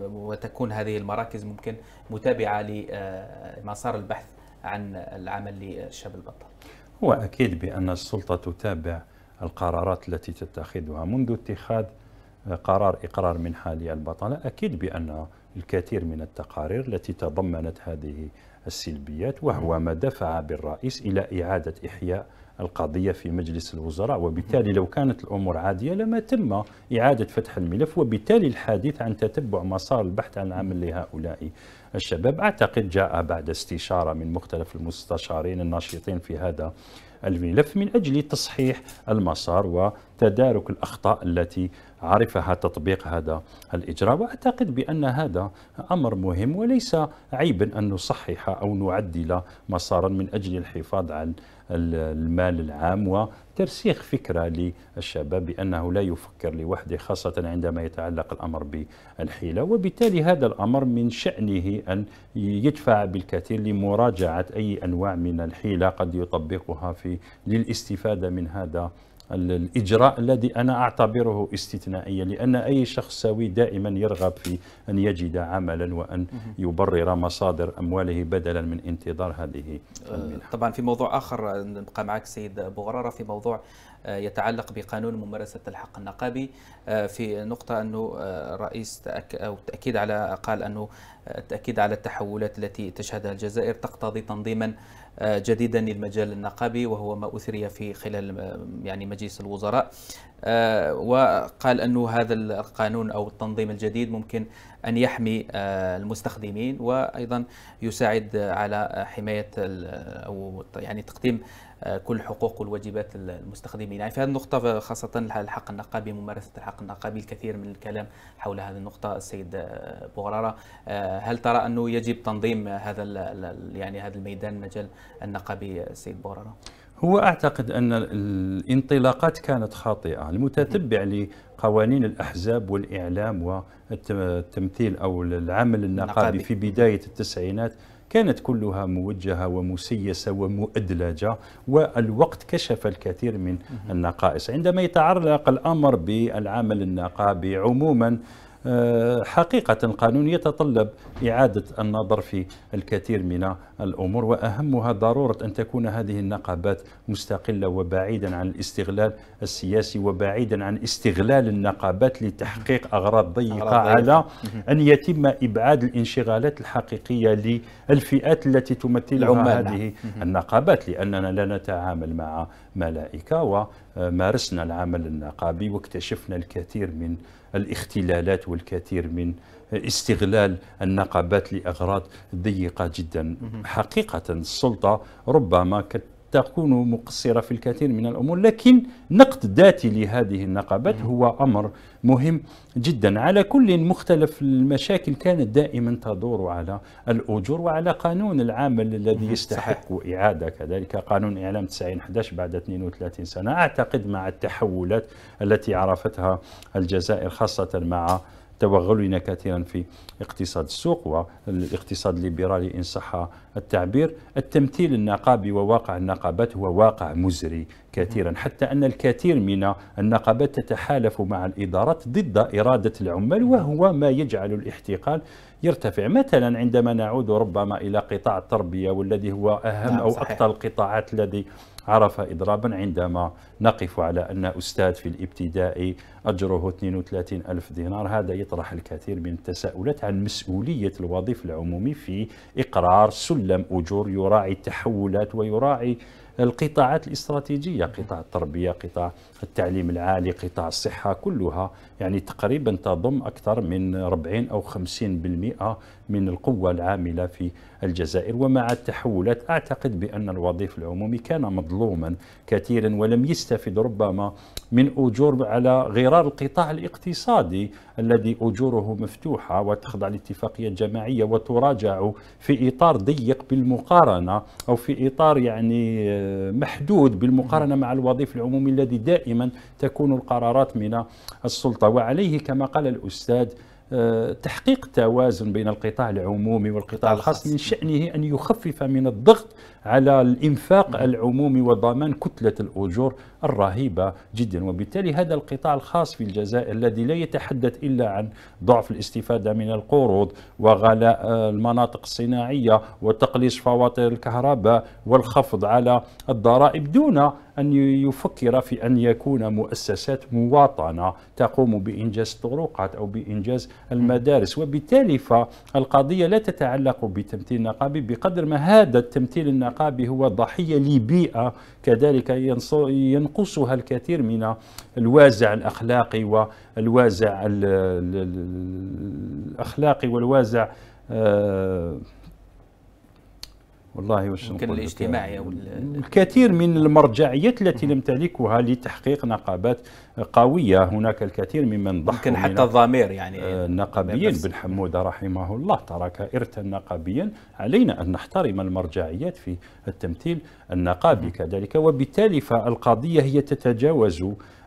وتكون هذه المراكز ممكن متابعه لمسار البحث عن العمل للشاب البطل هو أكيد بأن السلطة تتابع القرارات التي تتخذها منذ اتخاذ قرار إقرار منحة البطلة أكيد بأن الكثير من التقارير التي تضمنت هذه السلبيات وهو ما دفع بالرئيس إلى إعادة إحياء القضية في مجلس الوزراء وبالتالي لو كانت الأمور عادية لما تم إعادة فتح الملف وبالتالي الحديث عن تتبع مسار البحث عن العمل لهؤلاء الشباب أعتقد جاء بعد استشارة من مختلف المستشارين الناشطين في هذا الملف من أجل تصحيح المسار وتدارك الأخطاء التي عرفها تطبيق هذا الإجراء وأعتقد بأن هذا أمر مهم وليس عيبا أن نصحح أو نعدل مسارا من أجل الحفاظ على المال العام و ترسيخ فكرة للشباب بأنه لا يفكر لوحده خاصة عندما يتعلق الأمر بالحيلة وبالتالي هذا الأمر من شأنه أن يدفع بالكثير لمراجعة أي أنواع من الحيلة قد يطبقها في للاستفادة من هذا الإجراء الذي أنا أعتبره استثنائيا لأن أي شخص سوي دائما يرغب في أن يجد عملا وأن يبرر مصادر أمواله بدلا من انتظار هذه آه، المنحة. طبعا في موضوع آخر آه، نبقى معك سيد أبو غرارة في موضوع آه، يتعلق بقانون ممارسة الحق النقابي في نقطة أنه الرئيس أو التأكيد على قال أنه التأكيد على التحولات التي تشهدها الجزائر تقتضي تنظيما آه، جديدا للمجال النقابي وهو ما أثري في خلال آه، يعني مجلس الوزراء آه، وقال أنه هذا القانون أو التنظيم الجديد ممكن أن يحمي المستخدمين وأيضا يساعد على حماية أو يعني تقديم آه، كل حقوق والواجبات المستخدمين يعني في هذه النقطة آه، خاصة الحق النقابي ممارسة الحق النقابي الكثير من الكلام حول هذه النقطة السيد آه، بوغرارة هل ترى أنه يجب تنظيم هذا يعني هذا الميدان مجال النقابي السيد بوغرارة؟ هو اعتقد ان الانطلاقات كانت خاطئه المتتبع قوانين الأحزاب والإعلام والتمثيل أو العمل النقابي في بداية التسعينات كانت كلها موجهة ومسيسة ومؤدلجة والوقت كشف الكثير من النقائص عندما يتعلق الأمر بالعمل النقابي عموما آه، حقيقة قانون يتطلب إعادة النظر في الكثير من الأمور وأهمها ضرورة أن تكون هذه النقابات مستقلة وبعيدا عن الاستغلال السياسي وبعيدا عن استغلال النقابات لتحقيق أغراض ضيقة على أن يتم إبعاد الانشغالات الحقيقية للفئات التي تمثلها هذه النقابات لأننا لا نتعامل مع ملائكة ومارسنا آه، العمل النقابي واكتشفنا الكثير من الاختلالات والكثير من استغلال النقابات لأغراض ضيقة جدا حقيقة السلطة ربما كت تكون مقصرة في الكثير من الأمور لكن نقد ذاتي لهذه النقابات هو أمر مهم جدا على كل مختلف المشاكل كانت دائما تدور على الأجور وعلى قانون العمل الذي يستحق إعادة كذلك قانون إعلام 9011 بعد 32 سنة أعتقد مع التحولات التي عرفتها الجزائر خاصة مع توغلنا كثيرا في اقتصاد السوق والاقتصاد الليبرالي إن صح التعبير التمثيل النقابي وواقع النقابات هو واقع مزري كثيرا حتى أن الكثير من النقابات تتحالف مع الإدارات ضد إرادة العمال وهو ما يجعل الاحتقال يرتفع مثلا عندما نعود ربما إلى قطاع التربية والذي هو أهم نعم، أو أكثر القطاعات الذي عرف إضرابا عندما نقف على أن أستاذ في الابتدائي أجره 32 ألف دينار هذا يطرح الكثير من التساؤلات عن مسؤولية الوظيف العمومي في إقرار سلم أجور يراعي التحولات ويراعي القطاعات الاستراتيجيه قطاع التربيه قطاع التعليم العالي قطاع الصحه كلها يعني تقريبا تضم اكثر من 40 او 50% من القوة العاملة في الجزائر ومع التحولات أعتقد بأن الوظيف العمومي كان مظلوما كثيرا ولم يستفد ربما من أجور على غرار القطاع الاقتصادي الذي أجوره مفتوحة وتخضع لاتفاقية جماعية وتراجع في إطار ضيق بالمقارنة أو في إطار يعني آه، محدود بالمقارنة مع الوظيف العمومي الذي دائما تكون القرارات من السلطة وعليه كما قال الأستاذ آه، تحقيق توازن بين القطاع العمومي والقطاع الخاص من شأنه أن يخفف من الضغط على الإنفاق العمومي وضمان كتلة الأجور الرهيبة جدا وبالتالي هذا القطاع الخاص في الجزائر الذي لا يتحدث إلا عن ضعف الاستفادة من القروض وغلاء المناطق الصناعية وتقليص فواتير الكهرباء والخفض على الضرائب دون أن يفكر في أن يكون مؤسسات مواطنة تقوم بإنجاز الطرقات أو بإنجاز المدارس وبالتالي فالقضية لا تتعلق بتمثيل نقابي بقدر ما هذا التمثيل النقابي النقابي هو ضحية لبيئة كذلك ينقصها الكثير من الوازع الأخلاقي والوازع الأخلاقي والوازع آه، والله واش يمكن الاجتماعي او الكثير من المرجعيات التي نمتلكها لتحقيق نقابات قويه هناك الكثير ممن ضحى يمكن حتى الضمير يعني النقابيين آه، بن حموده رحمه الله ترك ارثا نقابيا علينا ان نحترم المرجعيات في التمثيل النقابي كذلك وبالتالي فالقضيه هي تتجاوز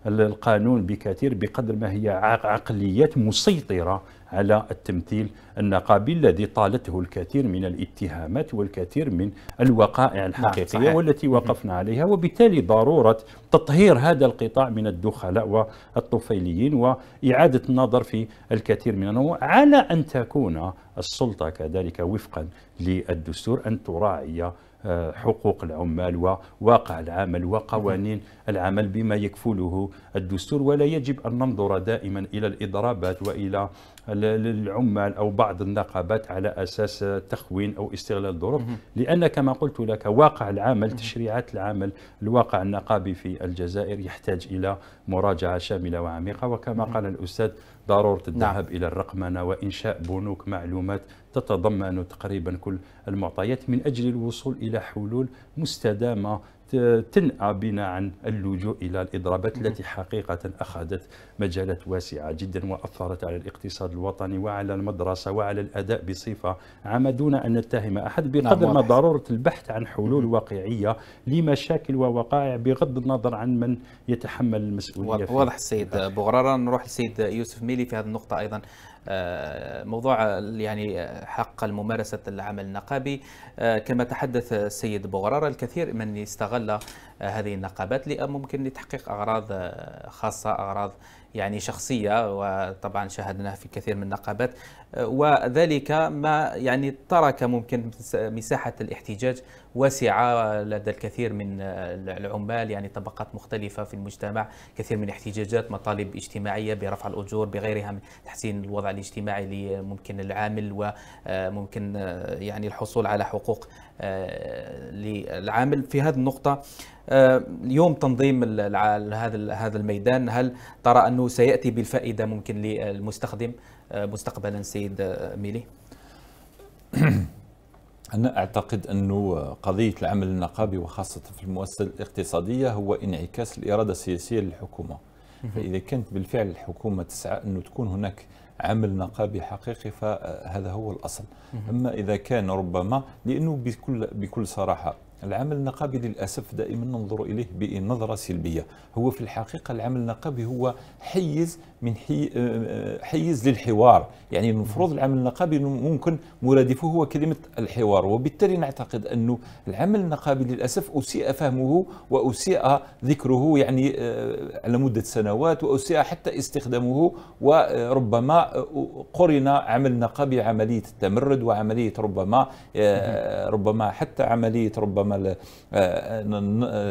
القانون بكثير بقدر ما هي عقليات مسيطره على التمثيل النقابي الذي طالته الكثير من الاتهامات والكثير من الوقائع نعم، الحقيقية والتي وقفنا عليها وبالتالي ضرورة تطهير هذا القطاع من الدخلاء والطفيليين وإعادة النظر في الكثير من النوع على أن تكون السلطة كذلك وفقا للدستور أن تراعي آه، حقوق العمال وواقع العمل وقوانين العمل بما يكفله الدستور ولا يجب أن ننظر دائما إلى الإضرابات وإلى العمال أو بعض النقابات على أساس تخوين أو استغلال الظروف لأن كما قلت لك واقع العمل تشريعات العمل الواقع النقابي في الجزائر يحتاج إلى مراجعة شاملة وعميقة وكما قال الأستاذ ضروره الذهاب نعم. الى الرقمنه وانشاء بنوك معلومات تتضمن تقريبا كل المعطيات من اجل الوصول الى حلول مستدامه تنأى بنا عن اللجوء إلى الإضرابات التي حقيقة أخذت مجالات واسعة جدا وأثرت على الاقتصاد الوطني وعلى المدرسة وعلى الأداء بصفة عامة دون أن نتهم أحد نعم، بقدر ما ضرورة البحث عن حلول واقعية لمشاكل ووقائع بغض النظر عن من يتحمل المسؤولية واضح السيد بغرارة نروح للسيد يوسف ميلي في هذه النقطة أيضا آه، موضوع يعني حق الممارسة العمل النقابي آه، كما تحدث السيد بوغرار الكثير من استغل هذه النقابات لممكن لتحقيق أغراض خاصة أغراض يعني شخصية وطبعا شاهدناها في كثير من النقابات أه، وذلك ما يعني ترك ممكن مساحة الاحتجاج واسعة لدى الكثير من أه، العمال يعني طبقات مختلفة في المجتمع كثير من الاحتجاجات مطالب اجتماعية برفع الأجور بغيرها من تحسين الوضع الاجتماعي لممكن العامل وممكن أه، يعني الحصول على حقوق آه، للعامل في هذه النقطة آه، اليوم تنظيم هذا هذا الميدان هل ترى أنه سيأتي بالفائدة ممكن للمستخدم آه، مستقبلا سيد ميلي؟ أنا أعتقد أنه قضية العمل النقابي وخاصة في المؤسسة الاقتصادية هو انعكاس الإرادة السياسية للحكومة فإذا كانت بالفعل الحكومة تسعى أنه تكون هناك عمل نقابي حقيقي فهذا هو الأصل أما إذا كان ربما لأنه بكل, بكل صراحة العمل النقابي للأسف دائما ننظر إليه بنظرة سلبية هو في الحقيقة العمل النقابي هو حيز من حي... حيز للحوار يعني المفروض العمل النقابي ممكن مرادفه هو كلمة الحوار وبالتالي نعتقد أن العمل النقابي للأسف أسيء فهمه وأسيء ذكره يعني على آه، مدة سنوات وأسيء حتى استخدامه وربما آه، قرن عمل نقابي عملية التمرد وعملية ربما آه، ربما حتى عملية ربما ربما آه،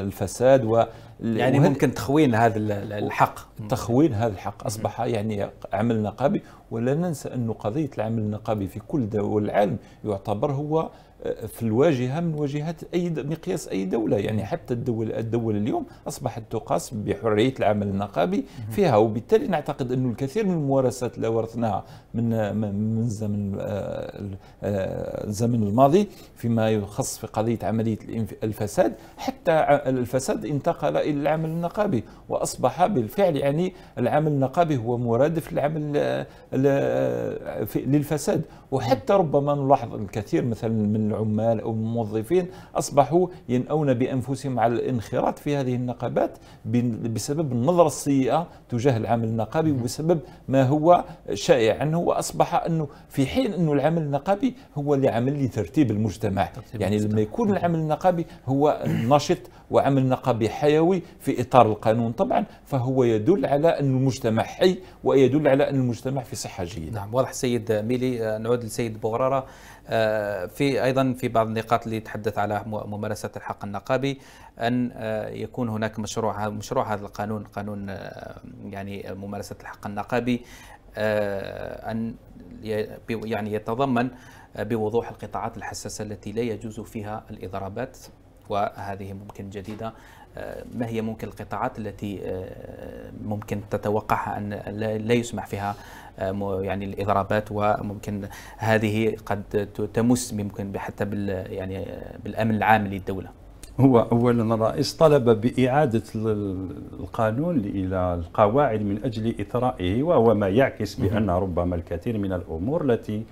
آه، الفساد و يعني ممكن تخوين هذا الحق تخوين هذا الحق اصبح يعني عمل نقابي ولا ننسى انه قضيه العمل النقابي في كل دول العالم يعتبر هو في الواجهه من واجهات اي مقياس اي دوله يعني حتى الدول الدول اليوم اصبحت تقاس بحريه العمل النقابي فيها وبالتالي نعتقد انه الكثير من الممارسات اللي ورثناها من من زمن الزمن آه، آه، الماضي فيما يخص في قضيه عمليه الفساد حتى الفساد انتقل الى العمل النقابي واصبح بالفعل يعني العمل النقابي هو مرادف للعمل آه، للفساد وحتى ربما نلاحظ الكثير مثلا من العمال أو الموظفين أصبحوا ينأون بأنفسهم على الانخراط في هذه النقابات بسبب النظرة السيئة تجاه العمل النقابي وبسبب ما هو شائع عنه وأصبح أنه في حين أنه العمل النقابي هو لعمل لترتيب المجتمع ترتيب يعني المجتمع. لما يكون العمل النقابي هو نشط وعمل نقابي حيوي في إطار القانون طبعا فهو يدل على أن المجتمع حي ويدل على أن المجتمع في صحة جيدة نعم واضح السيد ميلي آه، نعود للسيد بغرارة آه، في ايضا في بعض النقاط اللي تحدث على ممارسه الحق النقابي ان آه، يكون هناك مشروع مشروع هذا القانون قانون آه، يعني ممارسه الحق النقابي ان يعني يتضمن بوضوح القطاعات الحساسه التي لا يجوز فيها الاضرابات وهذه ممكن جديدة آه، ما هي ممكن القطاعات التي آه، ممكن تتوقعها أن لا يسمح فيها آه، يعني الاضرابات وممكن هذه قد تمس ممكن حتى بال يعني بالامن العام للدوله. هو اولا الرئيس طلب باعاده القانون الى القواعد من اجل اثرائه وهو ما يعكس بان ربما الكثير من الامور التي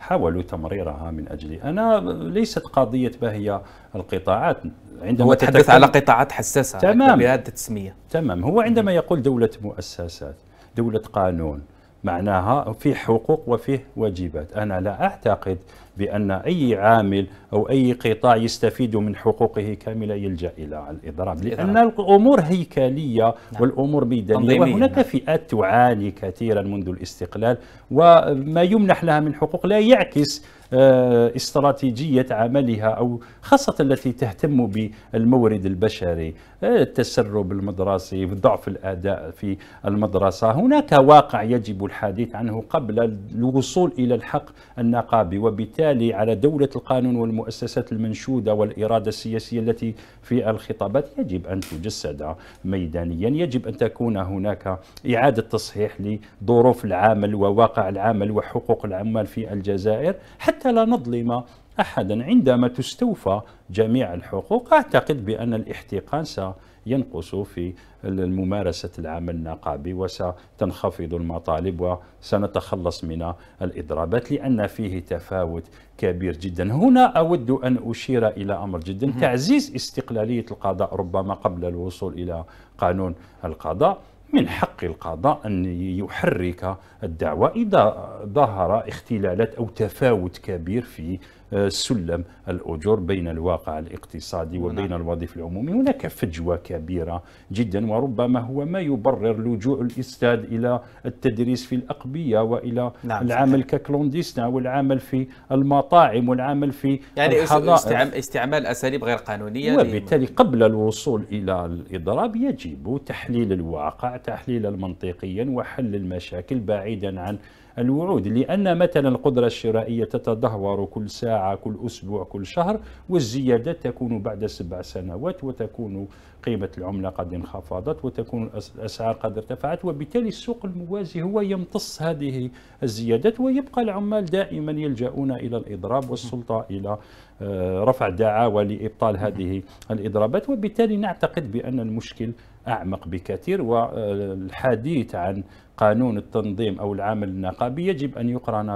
حاولوا تمريرها من أجلي أنا ليست قضية باهية القطاعات عندما هو تحدث على قطاعات حساسة تمام بهذه التسمية تمام هو عندما يقول دولة مؤسسات دولة قانون معناها فيه حقوق وفيه واجبات أنا لا أعتقد بأن أي عامل أو أي قطاع يستفيد من حقوقه كاملة يلجأ إلى الإضراب لأن الأمور هيكلية نعم. والأمور ميدانية وهناك نعم. فئات تعاني كثيرا منذ الاستقلال وما يمنح لها من حقوق لا يعكس آه، استراتيجية عملها أو خاصة التي تهتم بالمورد البشري آه، التسرب المدرسي ضعف الأداء في المدرسة هناك واقع يجب الحديث عنه قبل الوصول إلى الحق النقابي وبالتالي على دولة القانون والمؤسسات المنشودة والإرادة السياسية التي في الخطابات يجب أن تجسد ميدانيا يجب أن تكون هناك إعادة تصحيح لظروف العمل وواقع العمل وحقوق العمال في الجزائر حتى حتى لا نظلم احدا عندما تستوفى جميع الحقوق اعتقد بان الاحتقان سينقص في ممارسه العمل النقابي وستنخفض المطالب وسنتخلص من الاضرابات لان فيه تفاوت كبير جدا هنا اود ان اشير الى امر جدا تعزيز استقلاليه القضاء ربما قبل الوصول الى قانون القضاء من حق القضاء أن يحرك الدعوة إذا ظهر اختلالات أو تفاوت كبير في آه، سلم الأجور بين الواقع الاقتصادي نعم. وبين الوظيف العمومي هناك فجوة كبيرة جدا وربما هو ما يبرر لجوء الأستاذ إلى التدريس في الأقبية وإلى نعم العمل ككلونديسنا والعمل في المطاعم والعمل في يعني الحضائف. استعمال أساليب غير قانونية وبالتالي قبل الوصول إلى الإضراب يجب تحليل الواقع تحليلا منطقيا وحل المشاكل بعيدا عن الوعود لأن مثلا القدرة الشرائية تتدهور كل ساعة كل أسبوع كل شهر والزيادة تكون بعد سبع سنوات وتكون قيمة العملة قد انخفضت وتكون الأسعار قد ارتفعت وبالتالي السوق الموازي هو يمتص هذه الزيادات ويبقى العمال دائما يلجؤون إلى الإضراب والسلطة إلى آه، رفع دعاوى لإبطال هذه الإضرابات وبالتالي نعتقد بأن المشكل أعمق بكثير والحديث عن قانون التنظيم أو العمل النقابي يجب أن يقرن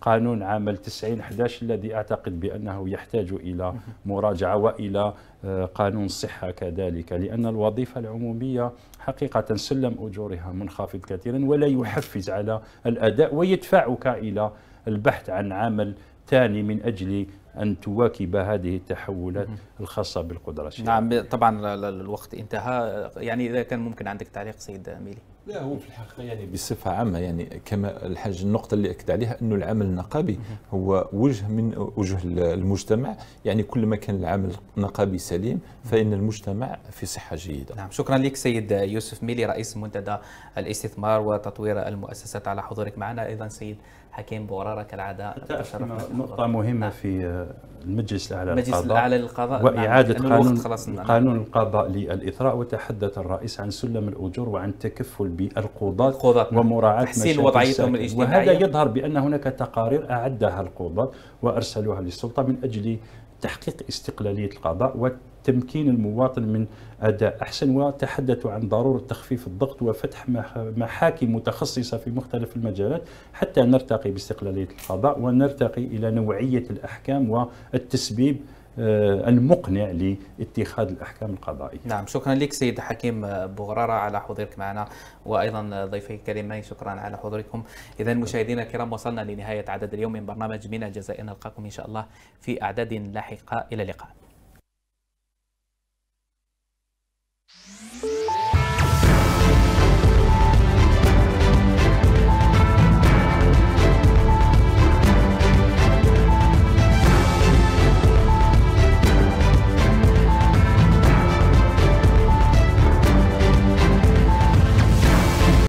بقانون عمل 90-11 الذي أعتقد بأنه يحتاج إلى مراجعة وإلى آه، قانون الصحة كذلك لأن الوظيفة العمومية حقيقة سلم أجورها منخفض كثيرا ولا يحفز على الأداء ويدفعك إلى البحث عن عمل ثاني من أجل أن تواكب هذه التحولات الخاصة بالقدرة نعم طبعا الوقت انتهى يعني إذا كان ممكن عندك تعليق سيد ميلي لا هو في الحقيقه يعني بصفه عامه يعني كما الحاج النقطه اللي اكد عليها انه العمل النقابي هو وجه من وجه المجتمع يعني كل ما كان العمل النقابي سليم فان المجتمع في صحه جيده. نعم شكرا لك سيد يوسف ميلي رئيس منتدى الاستثمار وتطوير المؤسسات على حضورك معنا ايضا سيد حكيم بورارة كالعادة نقطة مهمة نعم. في آه، المجلس الأعلى للقضاء المجلس الأعلى للقضاء نعم. وإعادة قانون نعم. قانون القضاء للإثراء وتحدث الرئيس عن سلم الأجور وعن التكفل بالقضاة ومراعاة تحسين وضعيتهم الاجتماعية وهذا يظهر بأن هناك تقارير أعدها القضاة وأرسلوها للسلطة من أجل تحقيق استقلالية القضاء تمكين المواطن من اداء احسن وتحدثوا عن ضروره تخفيف الضغط وفتح محاكم متخصصه في مختلف المجالات حتى نرتقي باستقلاليه القضاء ونرتقي الى نوعيه الاحكام والتسبيب آه، المقنع لاتخاذ الاحكام القضائيه. نعم شكرا لك سيد حكيم آه، بغراره على حضورك معنا وايضا آه، ضيفي الكريمين شكرا على حضوركم. اذا مشاهدينا الكرام وصلنا لنهايه عدد اليوم من برنامج من الجزائر نلقاكم ان شاء الله في اعداد لاحقه الى اللقاء.